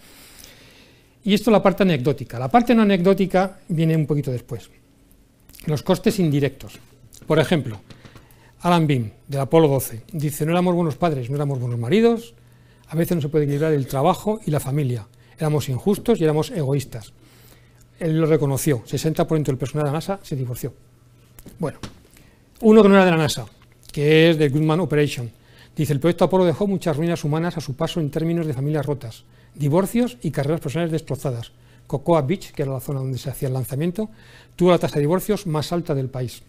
Y esto es la parte anecdótica. La parte no anecdótica viene un poquito después. Los costes indirectos. Por ejemplo, Alan Bean, del Apolo 12, dice, no éramos buenos padres, no éramos buenos maridos, a veces no se puede equilibrar el trabajo y la familia, éramos injustos y éramos egoístas. Él lo reconoció, 60% del personal de la NASA se divorció. Bueno, uno que no era de la NASA, que es de Goodman Operation, dice, el proyecto Apolo dejó muchas ruinas humanas a su paso en términos de familias rotas, divorcios y carreras personales destrozadas. Cocoa Beach, que era la zona donde se hacía el lanzamiento, tuvo la tasa de divorcios más alta del país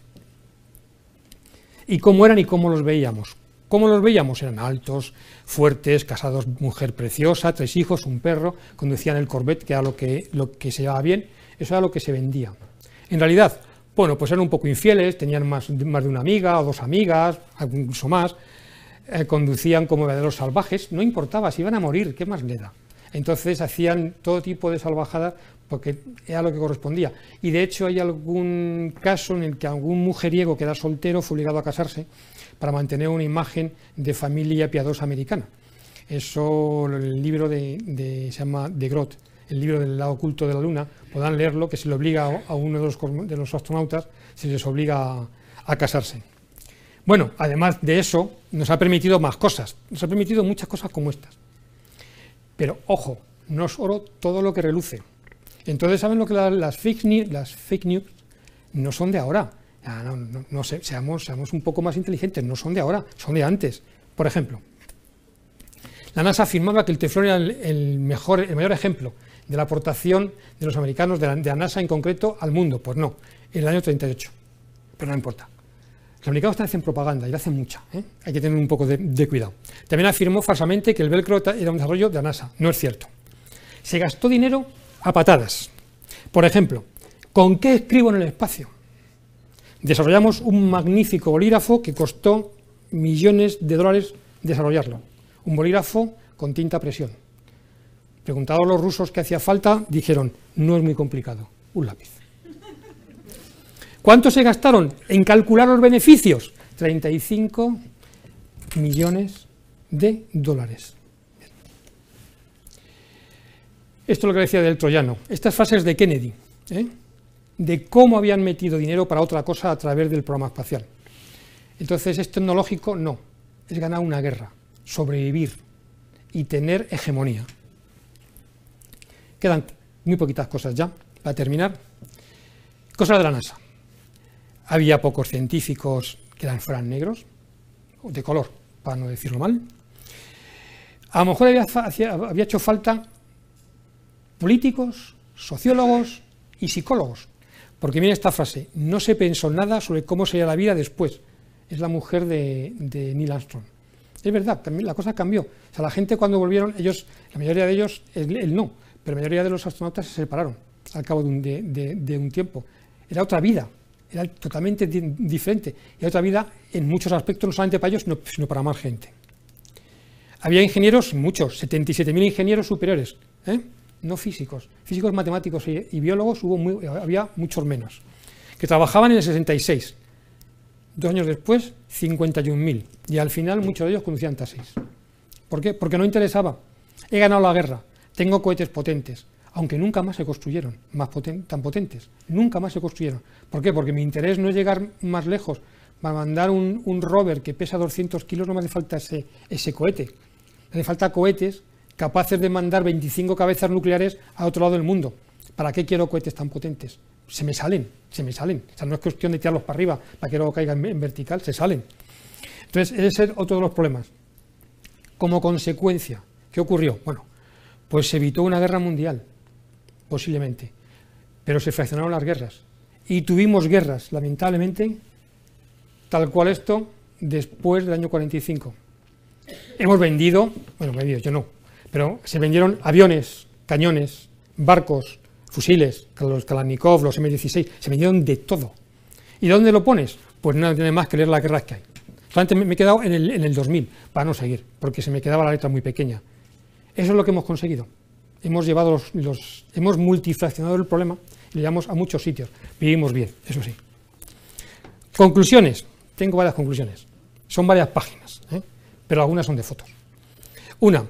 y cómo eran y cómo los veíamos. ¿Cómo los veíamos? Eran altos, fuertes, casados, mujer preciosa, tres hijos, un perro, conducían el Corvette, que era lo que, lo que se llevaba bien, eso era lo que se vendía. En realidad, bueno, pues eran un poco infieles, tenían más, más de una amiga o dos amigas, incluso más, eh, conducían como verdaderos salvajes, no importaba, si iban a morir, ¿qué más le da? Entonces hacían todo tipo de salvajadas porque era lo que correspondía. Y de hecho hay algún caso en el que algún mujeriego que era soltero fue obligado a casarse para mantener una imagen de familia piadosa americana. Eso el libro de, se llama De Grot, el libro del lado oculto de la luna, podrán leerlo, que se le obliga a uno de los, de los astronautas, se les obliga a, casarse. Bueno, además de eso, nos ha permitido más cosas, nos ha permitido muchas cosas como estas. Pero ojo, no es todo lo que reluce. Entonces, ¿saben lo que las, fake, news, las no son de ahora? Ah, no, seamos, un poco más inteligentes, no son de ahora, son de antes. Por ejemplo, la NASA afirmaba que el teflón era el, mejor, el mayor ejemplo de la aportación de los americanos, de la, NASA en concreto, al mundo. Pues no, en el año 38. Pero no importa. Los americanos también hacen propaganda y lo hacen mucha. ¿eh? Hay que tener un poco de, de, cuidado. También afirmó falsamente que el velcro era un desarrollo de la NASA. No es cierto. Se gastó dinero a patadas. Por ejemplo, ¿con qué escribo en el espacio? Desarrollamos un magnífico bolígrafo que costó millones de dólares desarrollarlo. Un bolígrafo con tinta a presión. Preguntados los rusos qué hacía falta, dijeron, no es muy complicado, un lápiz. ¿Cuánto se gastaron en calcular los beneficios? 35 millones de dólares. Esto es lo que decía del troyano. Estas fases de Kennedy, ¿eh? de cómo habían metido dinero para otra cosa a través del programa espacial. Entonces, es tecnológico, no. Es ganar una guerra, sobrevivir y tener hegemonía. Quedan muy poquitas cosas ya para terminar. Cosas de la NASA. Había pocos científicos que eran fueran negros, de color, para no decirlo mal. A lo mejor había hecho falta políticos, sociólogos y psicólogos. Porque mira esta frase, no se pensó nada sobre cómo sería la vida después. Es la mujer de, Neil Armstrong. Es verdad, también la cosa cambió. O sea, la gente cuando volvieron, ellos, la mayoría de ellos, él, no, pero la mayoría de los astronautas se separaron al cabo de un, tiempo. Era otra vida, era totalmente diferente. Era otra vida en muchos aspectos, no solamente para ellos, sino para más gente. Había ingenieros, muchos, 77.000 ingenieros superiores. ¿eh? no físicos, físicos matemáticos y, biólogos hubo había muchos menos, que trabajaban en el 66. Dos años después, 51.000. Y al final muchos de ellos conducían taxis. ¿Por qué? Porque no interesaba. He ganado la guerra, tengo cohetes potentes, aunque nunca más se construyeron, más tan potentes. Nunca más se construyeron. ¿Por qué? Porque mi interés no es llegar más lejos. Para mandar un, rover que pesa 200 kilos no me hace falta ese, ese cohete. Me hace falta cohetes capaces de mandar 25 cabezas nucleares a otro lado del mundo. ¿Para qué quiero cohetes tan potentes? Se me salen, se me salen. O sea, no es cuestión de tirarlos para arriba para que luego caigan en vertical, se salen. Entonces, ese es otro de los problemas. Como consecuencia, ¿qué ocurrió? Bueno, pues se evitó una guerra mundial, posiblemente, pero se fraccionaron las guerras. Y tuvimos guerras, lamentablemente, tal cual esto, después del año 45. Hemos vendido, bueno, vendido, yo no, pero se vendieron aviones, cañones, barcos, fusiles, los Kalashnikov, los M16, se vendieron de todo. ¿Y dónde lo pones? Pues no tiene más que leer la guerras que hay. Solamente me he quedado en el, 2000, para no seguir, porque se me quedaba la letra muy pequeña. Eso es lo que hemos conseguido. Hemos llevado los, hemos multifraccionado el problema y lo llevamos a muchos sitios. Vivimos bien, eso sí. Conclusiones. Tengo varias conclusiones. Son varias páginas, ¿eh? pero algunas son de fotos. Una,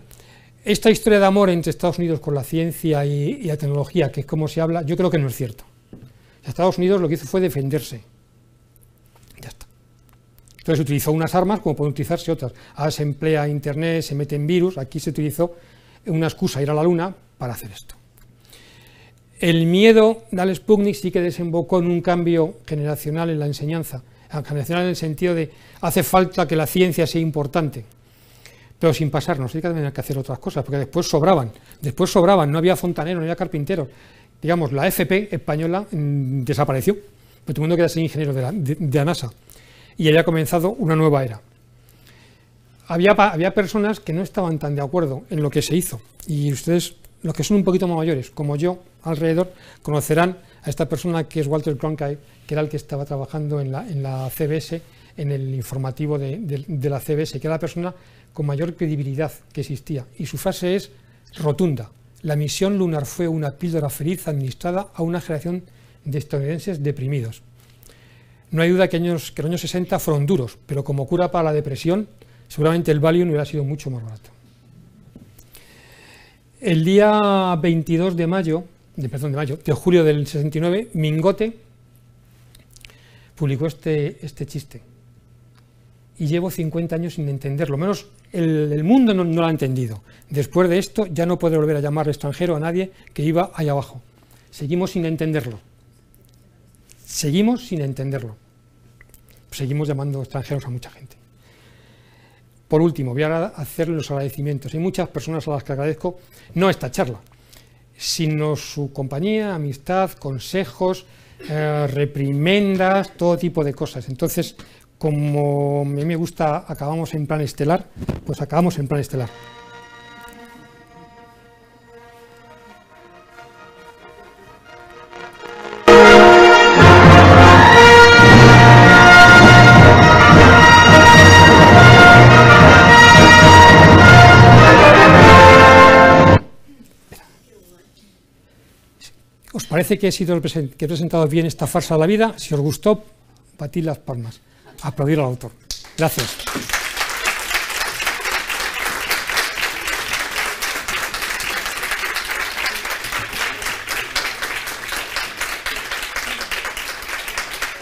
esta historia de amor entre Estados Unidos con la ciencia y, la tecnología, que es como se habla, yo creo que no es cierto. Estados Unidos lo que hizo fue defenderse. Ya está. Entonces utilizó unas armas como pueden utilizarse otras. Ahora se emplea Internet, se mete en virus. Aquí se utilizó una excusa, ir a la Luna, para hacer esto. El miedo Alex Sputnik sí que desembocó en un cambio generacional en la enseñanza. Generacional en el sentido de hace falta que la ciencia sea importante pero sin pasarnos, hay que tener que hacer otras cosas, porque después sobraban, después sobraban, no había fontaneros, no había carpinteros. Digamos, la FP española mm, desapareció, pero todo el mundo queda ser ingeniero de la, NASA, y había comenzado una nueva era. Había, había, personas que no estaban tan de acuerdo en lo que se hizo. Y ustedes, los que son un poquito más mayores, como yo, alrededor, conocerán a esta persona que es Walter Cronkite, que era el que estaba trabajando en la, CBS, en el informativo de, de, la CBS, que era la persona con mayor credibilidad que existía, y su fase es rotunda. La misión lunar fue una píldora feliz administrada a una generación de estadounidenses deprimidos. No hay duda que, años, los años 60 fueron duros, pero como cura para la depresión, seguramente el Valium hubiera sido mucho más barato. El día 22 de mayo, de, perdón, de mayo, de julio del 69, Mingote publicó este, este chiste y llevo 50 años sin entenderlo, menos el, mundo no, lo ha entendido. Después de esto ya no puedo volver a llamar extranjero a nadie que iba allá abajo. Seguimos sin entenderlo. Seguimos sin entenderlo. Seguimos llamando extranjeros a mucha gente. Por último, voy a hacer los agradecimientos. Hay muchas personas a las que agradezco, no esta charla, sino su compañía, amistad, consejos, eh, reprimendas, todo tipo de cosas. Entonces, como a mí me gusta, acabamos en plan estelar, pues acabamos en plan estelar. ¿Os parece que he, sido, he presentado bien esta farsa de la vida? Si os gustó, batid las palmas aplaudir al autor. Gracias.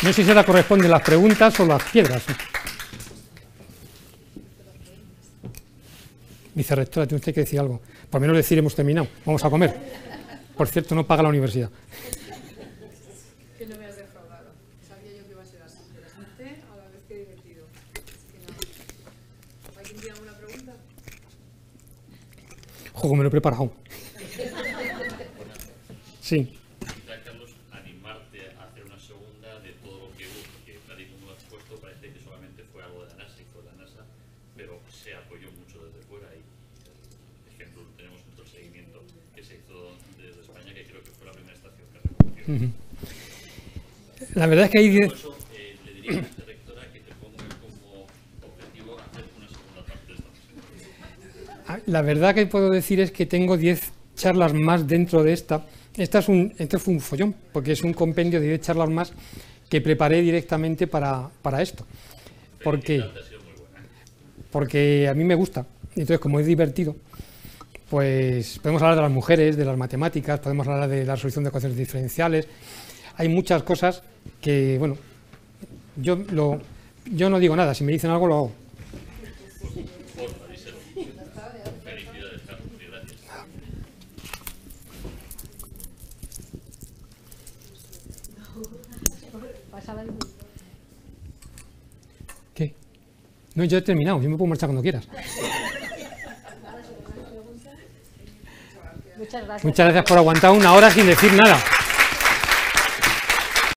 No sé si ahora corresponden las preguntas o las piedras. Vicerrectora, ¿eh? tiene usted que decir algo. Por menos decir hemos terminado. Vamos a comer. Por cierto, no paga la universidad. preparado. Sí. Carlos, animarte a hacer una segunda de todo lo que hubo, porque nadie como lo ha puesto. parece que solamente fue algo de la NASA y fue la NASA, pero se apoyó mucho desde fuera y, por ejemplo, tenemos otro seguimiento que se hizo desde España, que creo que fue la primera estación que recogió. La verdad es que hay... la verdad que puedo decir es que tengo 10 charlas más dentro de esta. Esta es un, este fue un follón, porque es un compendio de 10 charlas más que preparé directamente para, esto. Porque, porque a mí me gusta. Entonces, como es divertido, pues podemos hablar de las mujeres, de las matemáticas, podemos hablar de la solución de ecuaciones diferenciales. Hay muchas cosas que, bueno, yo, lo, yo no digo nada, si me dicen algo lo hago. No, yo he terminado, yo me puedo marchar cuando quieras. Muchas gracias. Muchas gracias por aguantar una hora sin decir nada.